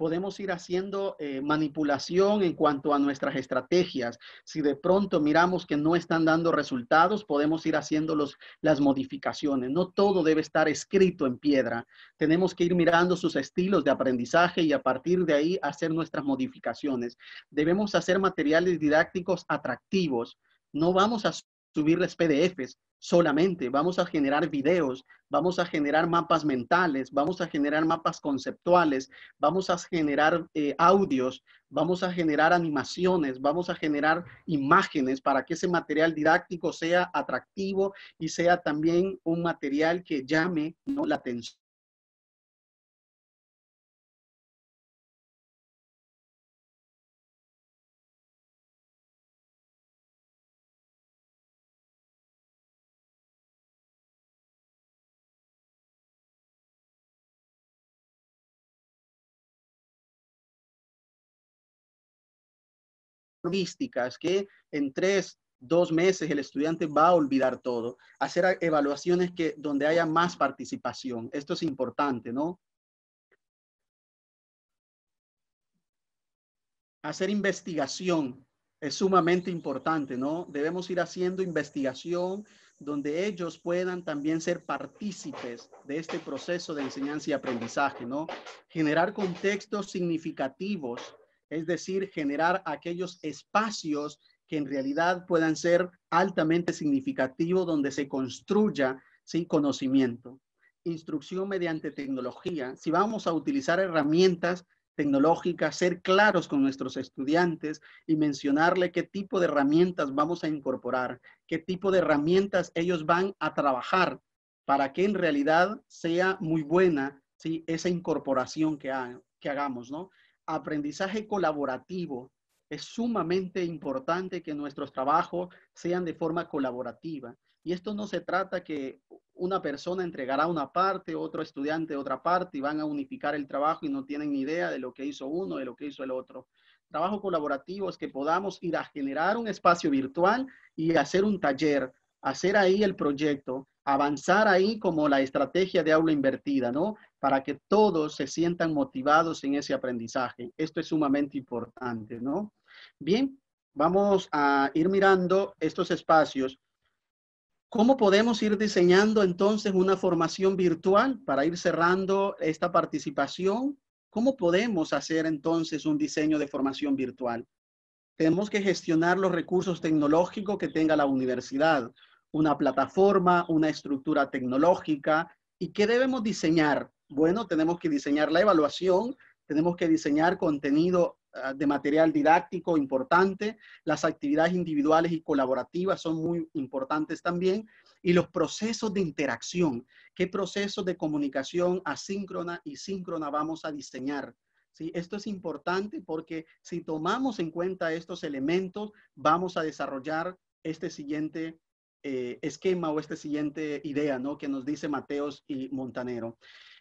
podemos ir haciendo eh, manipulación en cuanto a nuestras estrategias. Si de pronto miramos que no están dando resultados, podemos ir haciendo las modificaciones. No todo debe estar escrito en piedra. Tenemos que ir mirando sus estilos de aprendizaje y a partir de ahí hacer nuestras modificaciones. Debemos hacer materiales didácticos atractivos. No vamos a subirles PDFs solamente, vamos a generar videos, vamos a generar mapas mentales, vamos a generar mapas conceptuales, vamos a generar eh, audios, vamos a generar animaciones, vamos a generar imágenes para que ese material didáctico sea atractivo y sea también un material que llame ¿no? la atención que en tres, dos meses el estudiante va a olvidar todo. Hacer evaluaciones que, donde haya más participación. Esto es importante, ¿no? Hacer investigación es sumamente importante, ¿no? Debemos ir haciendo investigación donde ellos puedan también ser partícipes de este proceso de enseñanza y aprendizaje, ¿no? Generar contextos significativos es decir, generar aquellos espacios que en realidad puedan ser altamente significativos donde se construya sin conocimiento. Instrucción mediante tecnología. Si vamos a utilizar herramientas tecnológicas, ser claros con nuestros estudiantes y mencionarle qué tipo de herramientas vamos a incorporar, qué tipo de herramientas ellos van a trabajar para que en realidad sea muy buena esa incorporación que, que hagamos, ¿no? aprendizaje colaborativo. Es sumamente importante que nuestros trabajos sean de forma colaborativa. Y esto no se trata que una persona entregará una parte, otro estudiante otra parte y van a unificar el trabajo y no tienen ni idea de lo que hizo uno, de lo que hizo el otro. Trabajo colaborativo es que podamos ir a generar un espacio virtual y hacer un taller, hacer ahí el proyecto, avanzar ahí como la estrategia de aula invertida, ¿no? para que todos se sientan motivados en ese aprendizaje. Esto es sumamente importante, ¿no? Bien, vamos a ir mirando estos espacios. ¿Cómo podemos ir diseñando entonces una formación virtual para ir cerrando esta participación? ¿Cómo podemos hacer entonces un diseño de formación virtual? Tenemos que gestionar los recursos tecnológicos que tenga la universidad, una plataforma, una estructura tecnológica, ¿y qué debemos diseñar? Bueno, tenemos que diseñar la evaluación, tenemos que diseñar contenido ah, de material didáctico importante, las actividades individuales y colaborativas son muy importantes también, y los procesos de interacción, qué procesos de comunicación asíncrona y síncrona vamos a diseñar. ¿Sí? Esto es importante porque si tomamos en cuenta estos elementos, vamos a desarrollar este siguiente eh, esquema o esta siguiente idea ¿no? que nos dice Mateos y Montanero.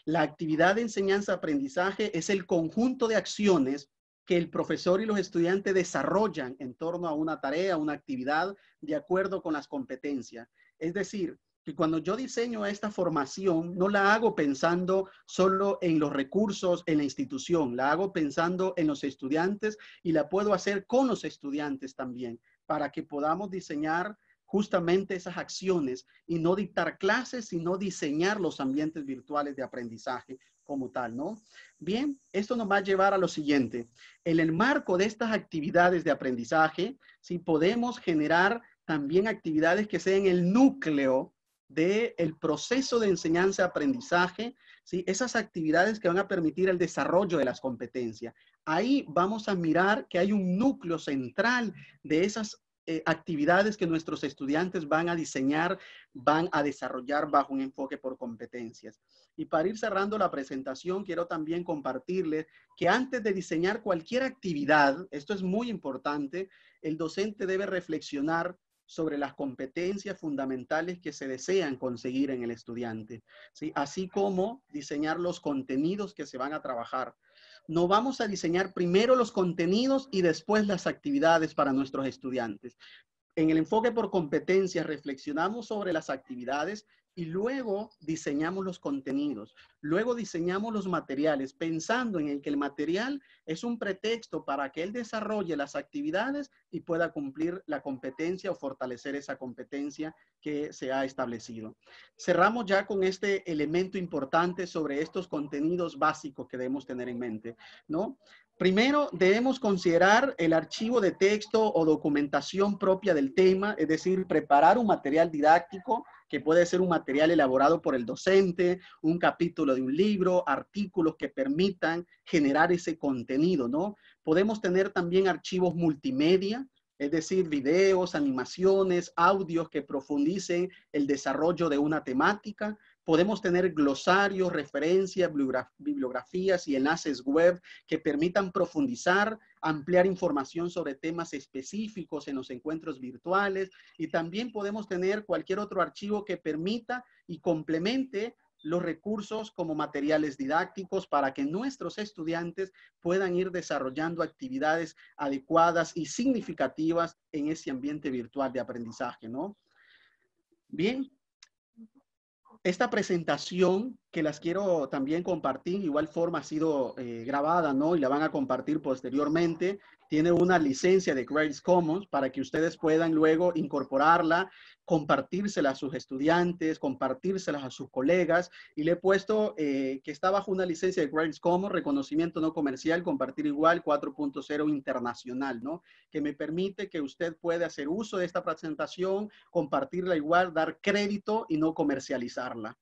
La actividad de enseñanza-aprendizaje es el conjunto de acciones que el profesor y los estudiantes desarrollan en torno a una tarea, una actividad, de acuerdo con las competencias. Es decir, que cuando yo diseño esta formación, no la hago pensando solo en los recursos en la institución, la hago pensando en los estudiantes y la puedo hacer con los estudiantes también, para que podamos diseñar justamente esas acciones y no dictar clases, sino diseñar los ambientes virtuales de aprendizaje como tal, ¿no? Bien, esto nos va a llevar a lo siguiente. En el marco de estas actividades de aprendizaje, si podemos generar también actividades que sean el núcleo del proceso de enseñanza-aprendizaje, ¿sí? esas actividades que van a permitir el desarrollo de las competencias. Ahí vamos a mirar que hay un núcleo central de esas eh, actividades que nuestros estudiantes van a diseñar, van a desarrollar bajo un enfoque por competencias. Y para ir cerrando la presentación, quiero también compartirles que antes de diseñar cualquier actividad, esto es muy importante, el docente debe reflexionar sobre las competencias fundamentales que se desean conseguir en el estudiante, así como diseñar los contenidos que se van a trabajar no vamos a diseñar primero los contenidos y después las actividades para nuestros estudiantes. En el enfoque por competencias reflexionamos sobre las actividades, y luego diseñamos los contenidos, luego diseñamos los materiales, pensando en el que el material es un pretexto para que él desarrolle las actividades y pueda cumplir la competencia o fortalecer esa competencia que se ha establecido. Cerramos ya con este elemento importante sobre estos contenidos básicos que debemos tener en mente, ¿no? Primero, debemos considerar el archivo de texto o documentación propia del tema, es decir, preparar un material didáctico que puede ser un material elaborado por el docente, un capítulo de un libro, artículos que permitan generar ese contenido, ¿no? Podemos tener también archivos multimedia, es decir, videos, animaciones, audios que profundicen el desarrollo de una temática podemos tener glosarios, referencias, bibliografías y enlaces web que permitan profundizar, ampliar información sobre temas específicos en los encuentros virtuales y también podemos tener cualquier otro archivo que permita y complemente los recursos como materiales didácticos para que nuestros estudiantes puedan ir desarrollando actividades adecuadas y significativas en ese ambiente virtual de aprendizaje, ¿no? Bien, esta presentación que las quiero también compartir. Igual forma ha sido eh, grabada, ¿no? Y la van a compartir posteriormente. Tiene una licencia de Creative Commons para que ustedes puedan luego incorporarla, compartírsela a sus estudiantes, compartírselas a sus colegas. Y le he puesto eh, que está bajo una licencia de Creative Commons, reconocimiento no comercial, compartir igual 4.0 internacional, ¿no? Que me permite que usted puede hacer uso de esta presentación, compartirla igual, dar crédito y no comercializarla.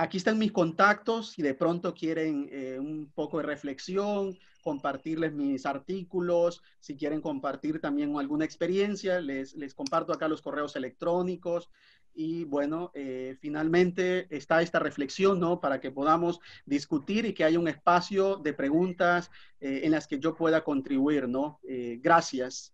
Aquí están mis contactos, si de pronto quieren eh, un poco de reflexión, compartirles mis artículos, si quieren compartir también alguna experiencia, les, les comparto acá los correos electrónicos. Y bueno, eh, finalmente está esta reflexión, ¿no? Para que podamos discutir y que haya un espacio de preguntas eh, en las que yo pueda contribuir, ¿no? gracias.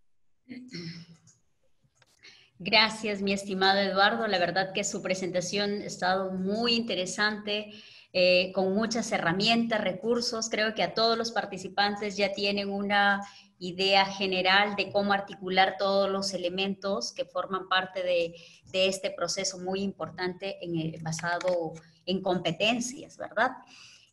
Gracias, mi estimado Eduardo. La verdad que su presentación ha estado muy interesante, eh, con muchas herramientas, recursos. Creo que a todos los participantes ya tienen una idea general de cómo articular todos los elementos que forman parte de, de este proceso muy importante en basado en competencias, ¿verdad?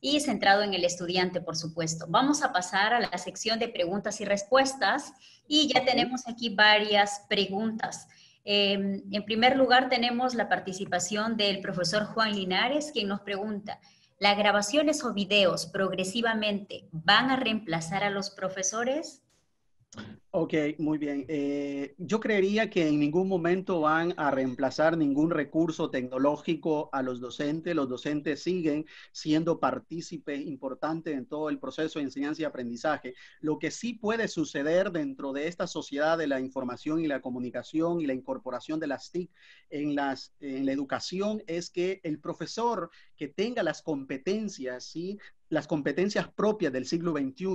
Y centrado en el estudiante, por supuesto. Vamos a pasar a la sección de preguntas y respuestas y ya tenemos aquí varias preguntas. Em, en primer lugar, tenemos la participación del profesor Juan Linares, quien nos pregunta, ¿las grabaciones o videos progresivamente van a reemplazar a los profesores? Ok, muy bien. Eh, yo creería que en ningún momento van a reemplazar ningún recurso tecnológico a los docentes. Los docentes siguen siendo partícipes importantes en todo el proceso de enseñanza y aprendizaje. Lo que sí puede suceder dentro de esta sociedad de la información y la comunicación y la incorporación de las TIC en, en la educación es que el profesor que tenga las competencias ¿sí? las competencias propias del siglo XXI,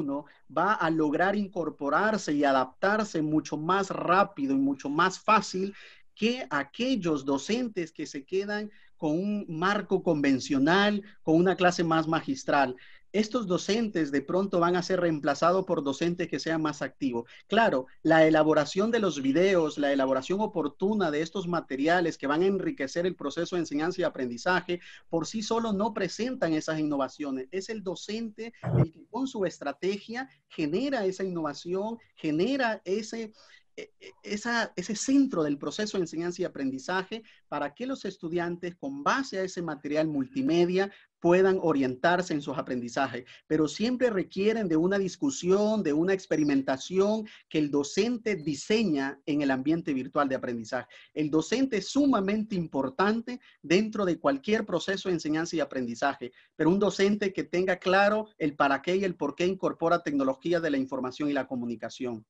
va a lograr incorporarse y adaptarse mucho más rápido y mucho más fácil que aquellos docentes que se quedan con un marco convencional, con una clase más magistral estos docentes de pronto van a ser reemplazados por docentes que sean más activos. Claro, la elaboración de los videos, la elaboración oportuna de estos materiales que van a enriquecer el proceso de enseñanza y aprendizaje, por sí solo no presentan esas innovaciones. Es el docente el que con su estrategia genera esa innovación, genera ese, e, e, ese centro del proceso de enseñanza y aprendizaje para que los estudiantes con base a ese material multimedia puedan orientarse en sus aprendizajes, pero siempre requieren de una discusión, de una experimentación que el docente diseña en el ambiente virtual de aprendizaje. El docente es sumamente importante dentro de cualquier proceso de enseñanza y aprendizaje, pero un docente que tenga claro el para qué y el por qué incorpora tecnología de la información y la comunicación.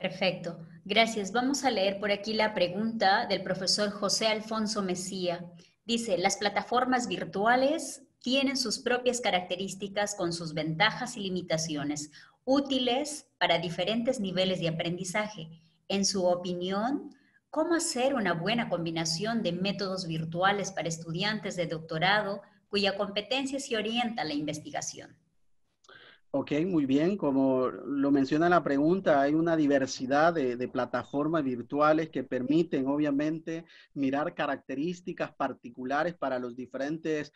Perfecto. Gracias. Vamos a leer por aquí la pregunta del profesor José Alfonso Mesía. Dice, las plataformas virtuales tienen sus propias características con sus ventajas y limitaciones, útiles para diferentes niveles de aprendizaje. En su opinión, ¿cómo hacer una buena combinación de métodos virtuales para estudiantes de doctorado cuya competencia se orienta a la investigación? Ok, muy bien. Como lo menciona la pregunta, hay una diversidad de, plataformas virtuales que permiten, obviamente, mirar características particulares para los diferentes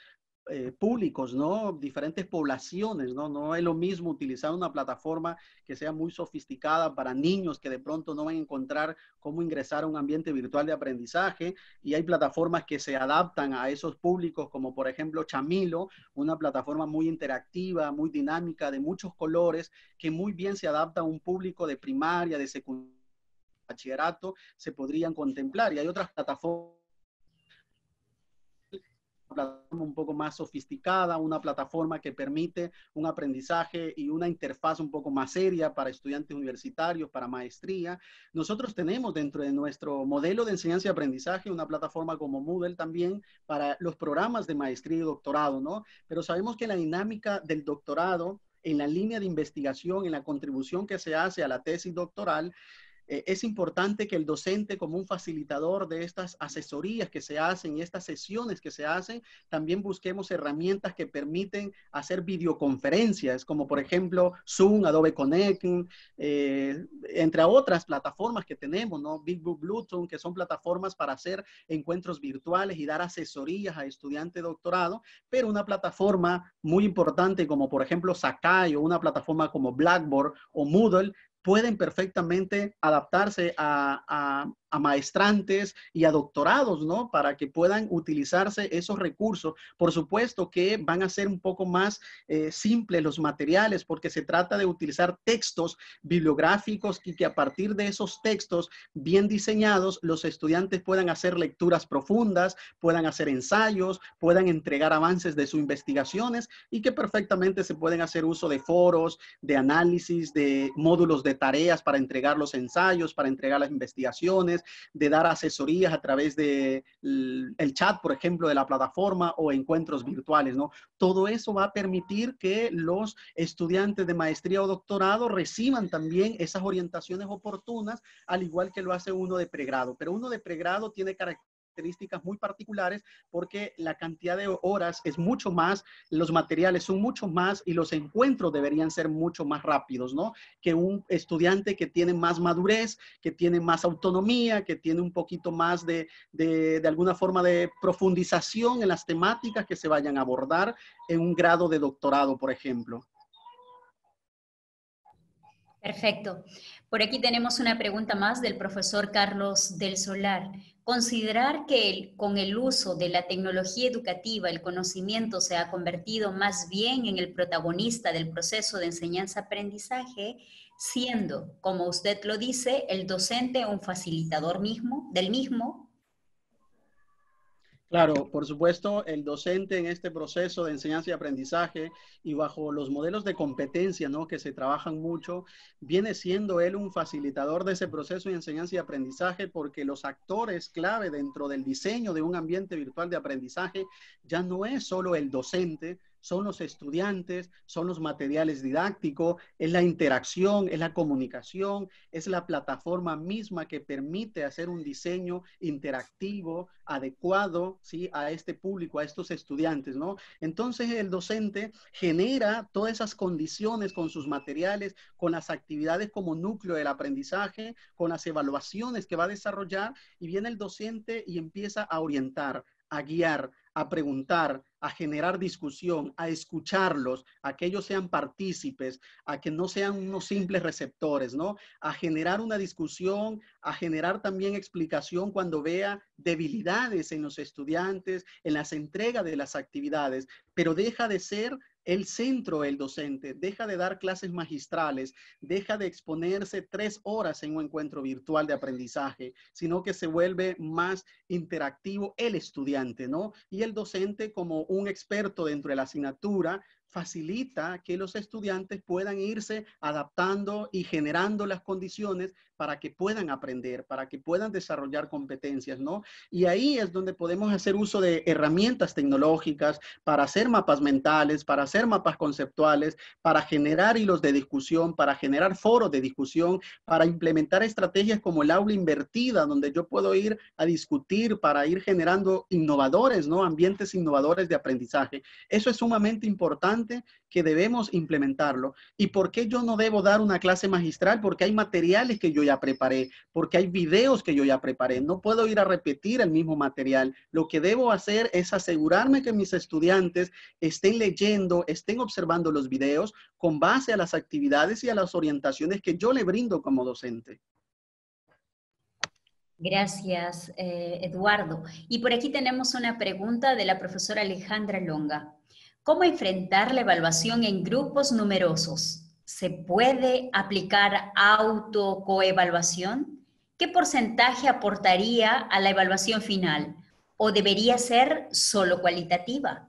eh, públicos, ¿no? Diferentes poblaciones, ¿no? No es lo mismo utilizar una plataforma que sea muy sofisticada para niños que de pronto no van a encontrar cómo ingresar a un ambiente virtual de aprendizaje y hay plataformas que se adaptan a esos públicos, como por ejemplo Chamilo, una plataforma muy interactiva, muy dinámica, de muchos colores, que muy bien se adapta a un público de primaria, de secundaria, bachillerato, se podrían contemplar. Y hay otras plataformas plataforma un poco más sofisticada, una plataforma que permite un aprendizaje y una interfaz un poco más seria para estudiantes universitarios, para maestría. Nosotros tenemos dentro de nuestro modelo de enseñanza y aprendizaje una plataforma como Moodle también para los programas de maestría y doctorado, ¿no? Pero sabemos que la dinámica del doctorado en la línea de investigación, en la contribución que se hace a la tesis doctoral, eh, es importante que el docente como un facilitador de estas asesorías que se hacen y estas sesiones que se hacen, también busquemos herramientas que permiten hacer videoconferencias, como por ejemplo Zoom, Adobe Connect, eh, entre otras plataformas que tenemos, ¿no? Big Bluetooth, que son plataformas para hacer encuentros virtuales y dar asesorías a estudiantes de doctorado, pero una plataforma muy importante como por ejemplo Sakai o una plataforma como Blackboard o Moodle pueden perfectamente adaptarse a, a, a maestrantes y a doctorados, ¿no? Para que puedan utilizarse esos recursos. Por supuesto que van a ser un poco más eh, simples los materiales porque se trata de utilizar textos bibliográficos y que a partir de esos textos bien diseñados los estudiantes puedan hacer lecturas profundas, puedan hacer ensayos, puedan entregar avances de sus investigaciones y que perfectamente se pueden hacer uso de foros, de análisis, de módulos de tareas para entregar los ensayos, para entregar las investigaciones de dar asesorías a través del de el chat, por ejemplo, de la plataforma o encuentros virtuales, ¿no? Todo eso va a permitir que los estudiantes de maestría o doctorado reciban también esas orientaciones oportunas, al igual que lo hace uno de pregrado. Pero uno de pregrado tiene características muy particulares porque la cantidad de horas es mucho más, los materiales son mucho más y los encuentros deberían ser mucho más rápidos, ¿no? Que un estudiante que tiene más madurez, que tiene más autonomía, que tiene un poquito más de, de alguna forma de profundización en las temáticas que se vayan a abordar en un grado de doctorado, por ejemplo. Perfecto. Por aquí tenemos una pregunta más del profesor Carlos del Solar. Considerar que con el uso de la tecnología educativa el conocimiento se ha convertido más bien en el protagonista del proceso de enseñanza-aprendizaje, siendo, como usted lo dice, el docente un facilitador mismo, del mismo Claro, por supuesto, el docente en este proceso de enseñanza y aprendizaje y bajo los modelos de competencia ¿no? que se trabajan mucho, viene siendo él un facilitador de ese proceso de enseñanza y aprendizaje porque los actores clave dentro del diseño de un ambiente virtual de aprendizaje ya no es solo el docente, son los estudiantes, son los materiales didácticos, es la interacción, es la comunicación, es la plataforma misma que permite hacer un diseño interactivo, adecuado ¿sí? a este público, a estos estudiantes, ¿no? Entonces el docente genera todas esas condiciones con sus materiales, con las actividades como núcleo del aprendizaje, con las evaluaciones que va a desarrollar y viene el docente y empieza a orientar, a guiar, a preguntar, a generar discusión, a escucharlos, a que ellos sean partícipes, a que no sean unos simples receptores, ¿no? A generar una discusión, a generar también explicación cuando vea debilidades en los estudiantes, en las entregas de las actividades, pero deja de ser el centro, el docente, deja de dar clases magistrales, deja de exponerse tres horas en un encuentro virtual de aprendizaje, sino que se vuelve más interactivo el estudiante, ¿no? Y el docente como un experto dentro de la asignatura, facilita que los estudiantes puedan irse adaptando y generando las condiciones para que puedan aprender, para que puedan desarrollar competencias, ¿no? Y ahí es donde podemos hacer uso de herramientas tecnológicas para hacer mapas mentales, para hacer mapas conceptuales, para generar hilos de discusión, para generar foros de discusión, para implementar estrategias como el aula invertida, donde yo puedo ir a discutir para ir generando innovadores, ¿no? Ambientes innovadores de aprendizaje. Eso es sumamente importante que debemos implementarlo. ¿Y por qué yo no debo dar una clase magistral? Porque hay materiales que yo ya preparé, porque hay videos que yo ya preparé. No puedo ir a repetir el mismo material. Lo que debo hacer es asegurarme que mis estudiantes estén leyendo, estén observando los videos con base a las actividades y a las orientaciones que yo le brindo como docente. Gracias, eh, Eduardo. Y por aquí tenemos una pregunta de la profesora Alejandra Longa. ¿Cómo enfrentar la evaluación en grupos numerosos? ¿Se puede aplicar auto-co-evaluación? auto-coevaluación? ¿Qué porcentaje aportaría a la evaluación final? ¿O debería ser solo cualitativa?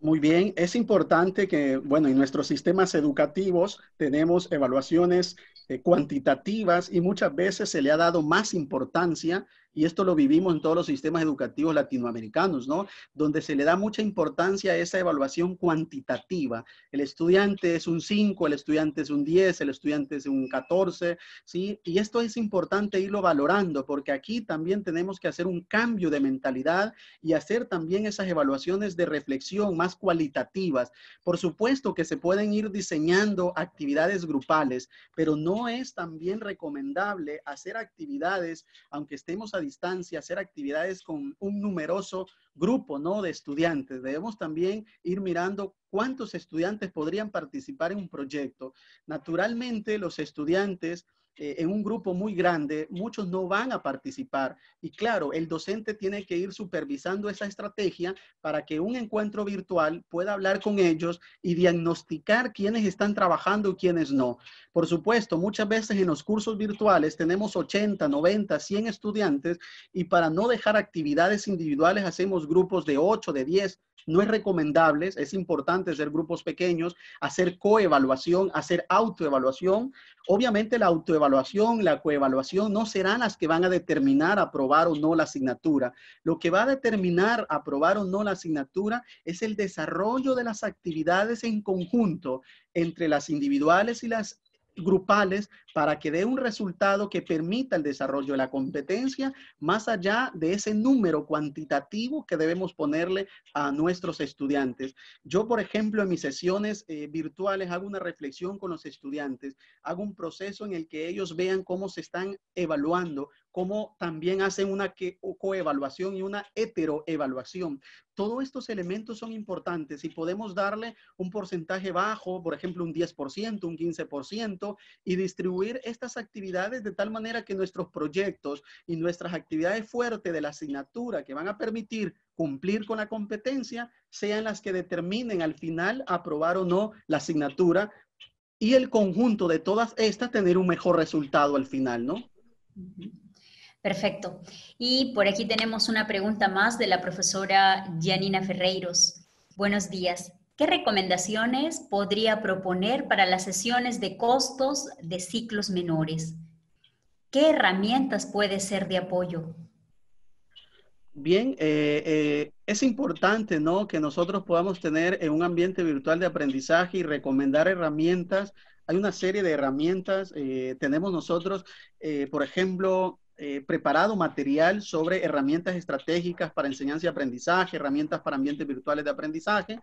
Muy bien, es importante que, bueno, en nuestros sistemas educativos tenemos evaluaciones eh, cuantitativas y muchas veces se le ha dado más importancia y esto lo vivimos en todos los sistemas educativos latinoamericanos, ¿no? Donde se le da mucha importancia a esa evaluación cuantitativa. El estudiante es un 5, el estudiante es un 10, el estudiante es un 14, ¿sí? Y esto es importante irlo valorando porque aquí también tenemos que hacer un cambio de mentalidad y hacer también esas evaluaciones de reflexión más cualitativas. Por supuesto que se pueden ir diseñando actividades grupales, pero no es también recomendable hacer actividades, aunque estemos a distancia, hacer actividades con un numeroso grupo ¿no? de estudiantes. Debemos también ir mirando cuántos estudiantes podrían participar en un proyecto. Naturalmente, los estudiantes eh, en un grupo muy grande, muchos no van a participar. Y claro, el docente tiene que ir supervisando esa estrategia para que un encuentro virtual pueda hablar con ellos y diagnosticar quiénes están trabajando y quiénes no. Por supuesto, muchas veces en los cursos virtuales tenemos 80, 90, 100 estudiantes y para no dejar actividades individuales hacemos grupos de 8, de 10. No es recomendable, es importante hacer grupos pequeños, hacer coevaluación, hacer autoevaluación. Obviamente la autoevaluación evaluación, la coevaluación no serán las que van a determinar aprobar o no la asignatura. Lo que va a determinar aprobar o no la asignatura es el desarrollo de las actividades en conjunto entre las individuales y las grupales para que dé un resultado que permita el desarrollo de la competencia más allá de ese número cuantitativo que debemos ponerle a nuestros estudiantes. Yo, por ejemplo, en mis sesiones eh, virtuales hago una reflexión con los estudiantes, hago un proceso en el que ellos vean cómo se están evaluando, cómo también hacen una coevaluación y una heteroevaluación. Todos estos elementos son importantes y podemos darle un porcentaje bajo, por ejemplo, un 10%, un 15% y distribuir estas actividades de tal manera que nuestros proyectos y nuestras actividades fuertes de la asignatura que van a permitir cumplir con la competencia sean las que determinen al final aprobar o no la asignatura y el conjunto de todas estas tener un mejor resultado al final, ¿no? Perfecto. Y por aquí tenemos una pregunta más de la profesora Janina Ferreiros. Buenos días. ¿Qué recomendaciones podría proponer para las sesiones de costos de ciclos menores? ¿Qué herramientas puede ser de apoyo? Bien, eh, eh, es importante que nosotros podamos tener en un ambiente virtual de aprendizaje y recomendar herramientas. Hay una serie de herramientas. Eh, tenemos nosotros, por ejemplo, preparado material sobre herramientas estratégicas para enseñanza y aprendizaje, herramientas para ambientes virtuales de aprendizaje.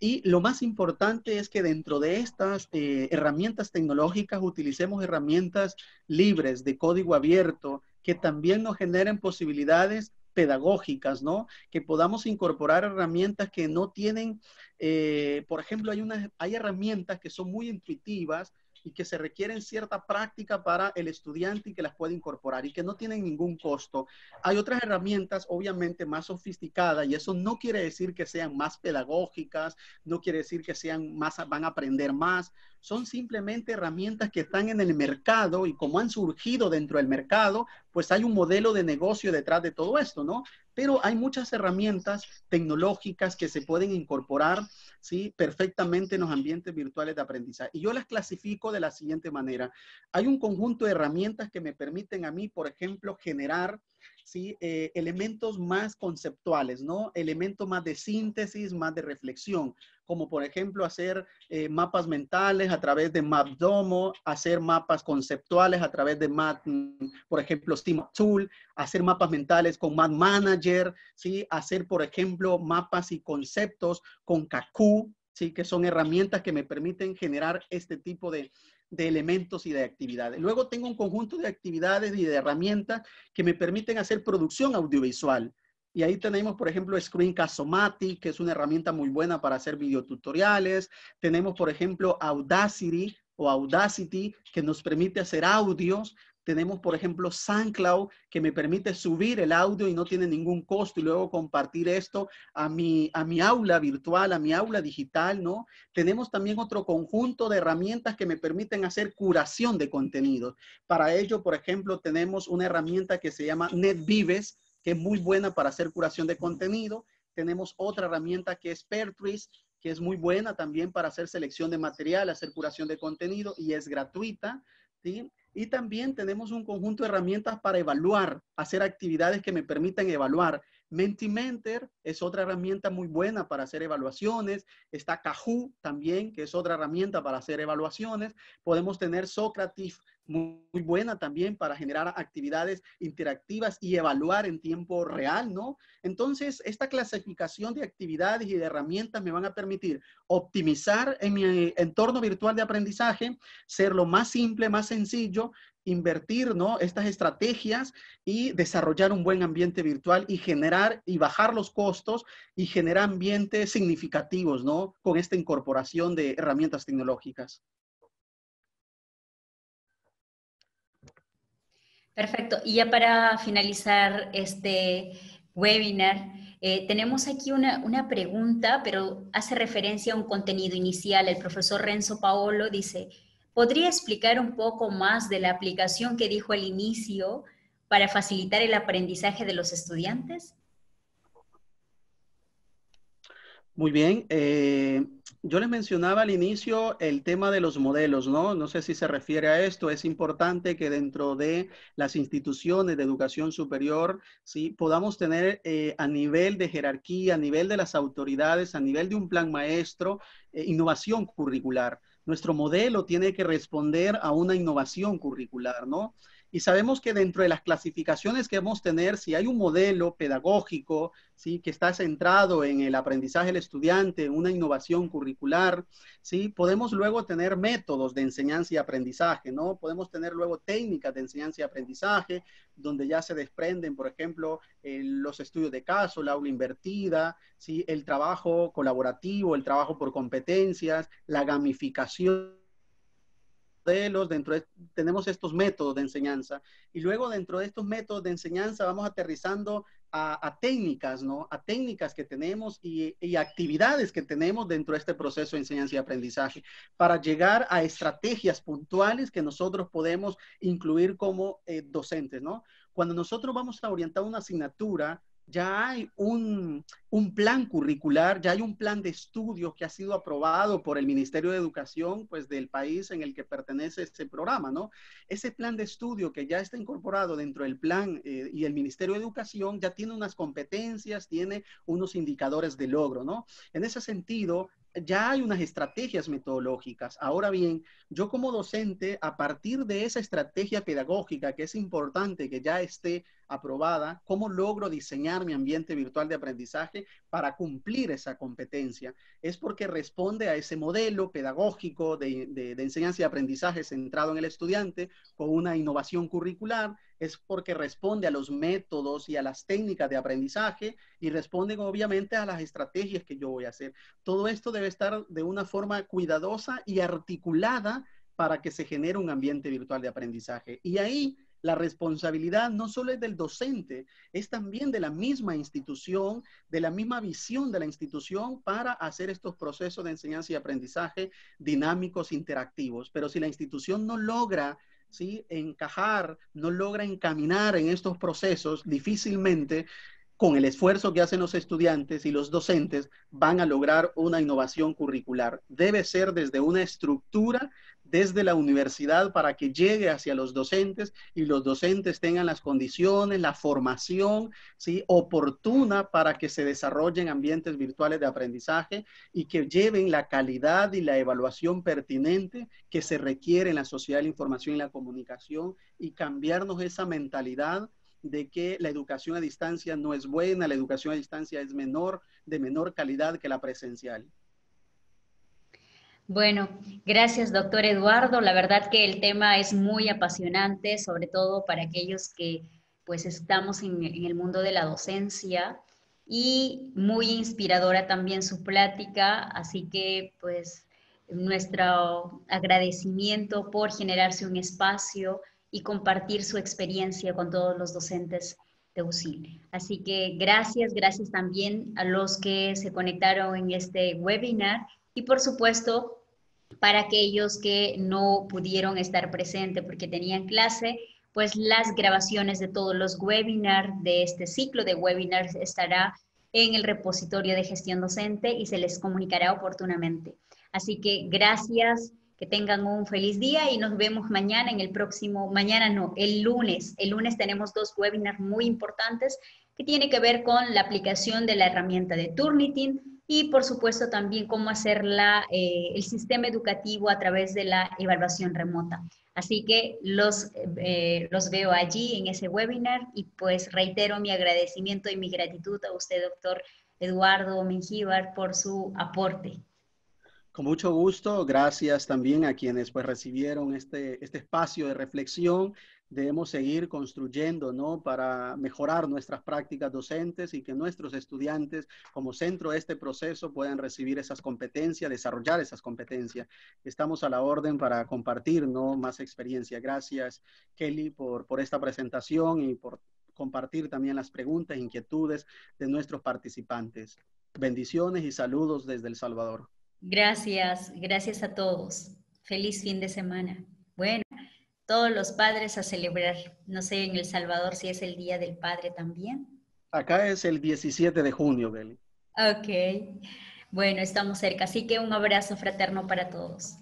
Y lo más importante es que dentro de estas eh, herramientas tecnológicas utilicemos herramientas libres, de código abierto, que también nos generen posibilidades pedagógicas, ¿no? Que podamos incorporar herramientas que no tienen, eh, por ejemplo, hay, unas, hay herramientas que son muy intuitivas, y que se requieren cierta práctica para el estudiante y que las puede incorporar y que no tienen ningún costo. Hay otras herramientas obviamente más sofisticadas y eso no quiere decir que sean más pedagógicas, no quiere decir que sean más, van a aprender más, son simplemente herramientas que están en el mercado y como han surgido dentro del mercado, pues hay un modelo de negocio detrás de todo esto, ¿no? pero hay muchas herramientas tecnológicas que se pueden incorporar ¿sí? perfectamente en los ambientes virtuales de aprendizaje. Y yo las clasifico de la siguiente manera. Hay un conjunto de herramientas que me permiten a mí, por ejemplo, generar ¿sí? Eh, elementos más conceptuales, ¿no? Elementos más de síntesis, más de reflexión, como por ejemplo hacer eh, mapas mentales a través de MapDomo, hacer mapas conceptuales a través de Map, por ejemplo, Steam Tool, hacer mapas mentales con Map Manager, ¿sí? Hacer, por ejemplo, mapas y conceptos con Kaku, ¿sí? Que son herramientas que me permiten generar este tipo de, de elementos y de actividades. Luego tengo un conjunto de actividades y de herramientas que me permiten hacer producción audiovisual. Y ahí tenemos, por ejemplo, screencast o que es una herramienta muy buena para hacer videotutoriales. Tenemos, por ejemplo, Audacity o Audacity, que nos permite hacer audios. Tenemos, por ejemplo, SoundCloud, que me permite subir el audio y no tiene ningún costo y luego compartir esto a mi, a mi aula virtual, a mi aula digital, ¿no? Tenemos también otro conjunto de herramientas que me permiten hacer curación de contenidos. Para ello, por ejemplo, tenemos una herramienta que se llama NetVives, que es muy buena para hacer curación de contenido. Tenemos otra herramienta que es Pertris, que es muy buena también para hacer selección de material, hacer curación de contenido y es gratuita. ¿sí? Y también tenemos un conjunto de herramientas para evaluar, hacer actividades que me permitan evaluar. Mentimeter es otra herramienta muy buena para hacer evaluaciones. Está Kahoot también, que es otra herramienta para hacer evaluaciones. Podemos tener Socrative muy, buena también para generar actividades interactivas y evaluar en tiempo real, ¿no? Entonces, esta clasificación de actividades y de herramientas me van a permitir optimizar en mi entorno virtual de aprendizaje, ser lo más simple, más sencillo, invertir, ¿no? Estas estrategias y desarrollar un buen ambiente virtual y generar y bajar los costos y generar ambientes significativos, ¿no? Con esta incorporación de herramientas tecnológicas. Perfecto. Y ya para finalizar este webinar, eh, tenemos aquí una, pregunta, pero hace referencia a un contenido inicial. El profesor Renzo Paolo dice, ¿podría explicar un poco más de la aplicación que dijo al inicio para facilitar el aprendizaje de los estudiantes? Muy bien. Eh, yo les mencionaba al inicio el tema de los modelos, ¿no? No sé si se refiere a esto. Es importante que dentro de las instituciones de educación superior, ¿sí? Podamos tener eh, a nivel de jerarquía, a nivel de las autoridades, a nivel de un plan maestro, eh, innovación curricular. Nuestro modelo tiene que responder a una innovación curricular, ¿no? y sabemos que dentro de las clasificaciones que vamos a tener, si hay un modelo pedagógico, ¿sí? que está centrado en el aprendizaje del estudiante, una innovación curricular, ¿sí? podemos luego tener métodos de enseñanza y aprendizaje, ¿no? Podemos tener luego técnicas de enseñanza y aprendizaje, donde ya se desprenden, por ejemplo, eh, los estudios de caso, la aula invertida, ¿sí? el trabajo colaborativo, el trabajo por competencias, la gamificación dentro tenemos estos métodos de enseñanza y luego dentro de estos métodos de enseñanza vamos aterrizando a, técnicas, ¿no? A técnicas que tenemos y, actividades que tenemos dentro de este proceso de enseñanza y aprendizaje para llegar a estrategias puntuales que nosotros podemos incluir como eh, docentes, ¿no? Cuando nosotros vamos a orientar una asignatura, ya hay un, plan curricular, ya hay un plan de estudios que ha sido aprobado por el Ministerio de Educación, pues del país en el que pertenece ese programa, ¿no? Ese plan de estudio que ya está incorporado dentro del plan eh, y el Ministerio de Educación ya tiene unas competencias, tiene unos indicadores de logro, ¿no? En ese sentido, ya hay unas estrategias metodológicas. Ahora bien, yo como docente, a partir de esa estrategia pedagógica que es importante que ya esté aprobada, ¿cómo logro diseñar mi ambiente virtual de aprendizaje para cumplir esa competencia? Es porque responde a ese modelo pedagógico de, enseñanza y aprendizaje centrado en el estudiante, con una innovación curricular, es porque responde a los métodos y a las técnicas de aprendizaje y responde obviamente a las estrategias que yo voy a hacer. Todo esto debe estar de una forma cuidadosa y articulada para que se genere un ambiente virtual de aprendizaje. Y ahí la responsabilidad no solo es del docente, es también de la misma institución, de la misma visión de la institución para hacer estos procesos de enseñanza y aprendizaje dinámicos, interactivos. Pero si la institución no logra encajar, no logra encaminar en estos procesos, difícilmente con el esfuerzo que hacen los estudiantes y los docentes van a lograr una innovación curricular. Debe ser desde una estructura desde la universidad para que llegue hacia los docentes y los docentes tengan las condiciones, la formación ¿sí? oportuna para que se desarrollen ambientes virtuales de aprendizaje y que lleven la calidad y la evaluación pertinente que se requiere en la sociedad de la información y la comunicación y cambiarnos esa mentalidad de que la educación a distancia no es buena, la educación a distancia es menor, de menor calidad que la presencial. Bueno, gracias doctor Eduardo. La verdad que el tema es muy apasionante, sobre todo para aquellos que pues estamos en, el mundo de la docencia y muy inspiradora también su plática, así que pues nuestro agradecimiento por generarse un espacio y compartir su experiencia con todos los docentes de UCIL. Así que gracias, gracias también a los que se conectaron en este webinar y por supuesto para aquellos que no pudieron estar presentes porque tenían clase, pues las grabaciones de todos los webinars de este ciclo de webinars estará en el repositorio de gestión docente y se les comunicará oportunamente. Así que gracias, que tengan un feliz día y nos vemos mañana en el próximo, mañana no, el lunes. El lunes tenemos dos webinars muy importantes que tienen que ver con la aplicación de la herramienta de Turnitin y por supuesto también cómo hacer eh, el sistema educativo a través de la evaluación remota. Así que los, eh, los veo allí en ese webinar y pues reitero mi agradecimiento y mi gratitud a usted, doctor Eduardo Mengíbar, por su aporte. Con mucho gusto, gracias también a quienes pues recibieron este, este espacio de reflexión debemos seguir construyendo, ¿no? Para mejorar nuestras prácticas docentes y que nuestros estudiantes, como centro de este proceso, puedan recibir esas competencias, desarrollar esas competencias. Estamos a la orden para compartir, ¿no? Más experiencia. Gracias, Kelly, por, por esta presentación y por compartir también las preguntas e inquietudes de nuestros participantes. Bendiciones y saludos desde El Salvador. Gracias, gracias a todos. Feliz fin de semana. Bueno todos los padres a celebrar. No sé en El Salvador si es el Día del Padre también. Acá es el 17 de junio, Beli. Ok. Bueno, estamos cerca, así que un abrazo fraterno para todos.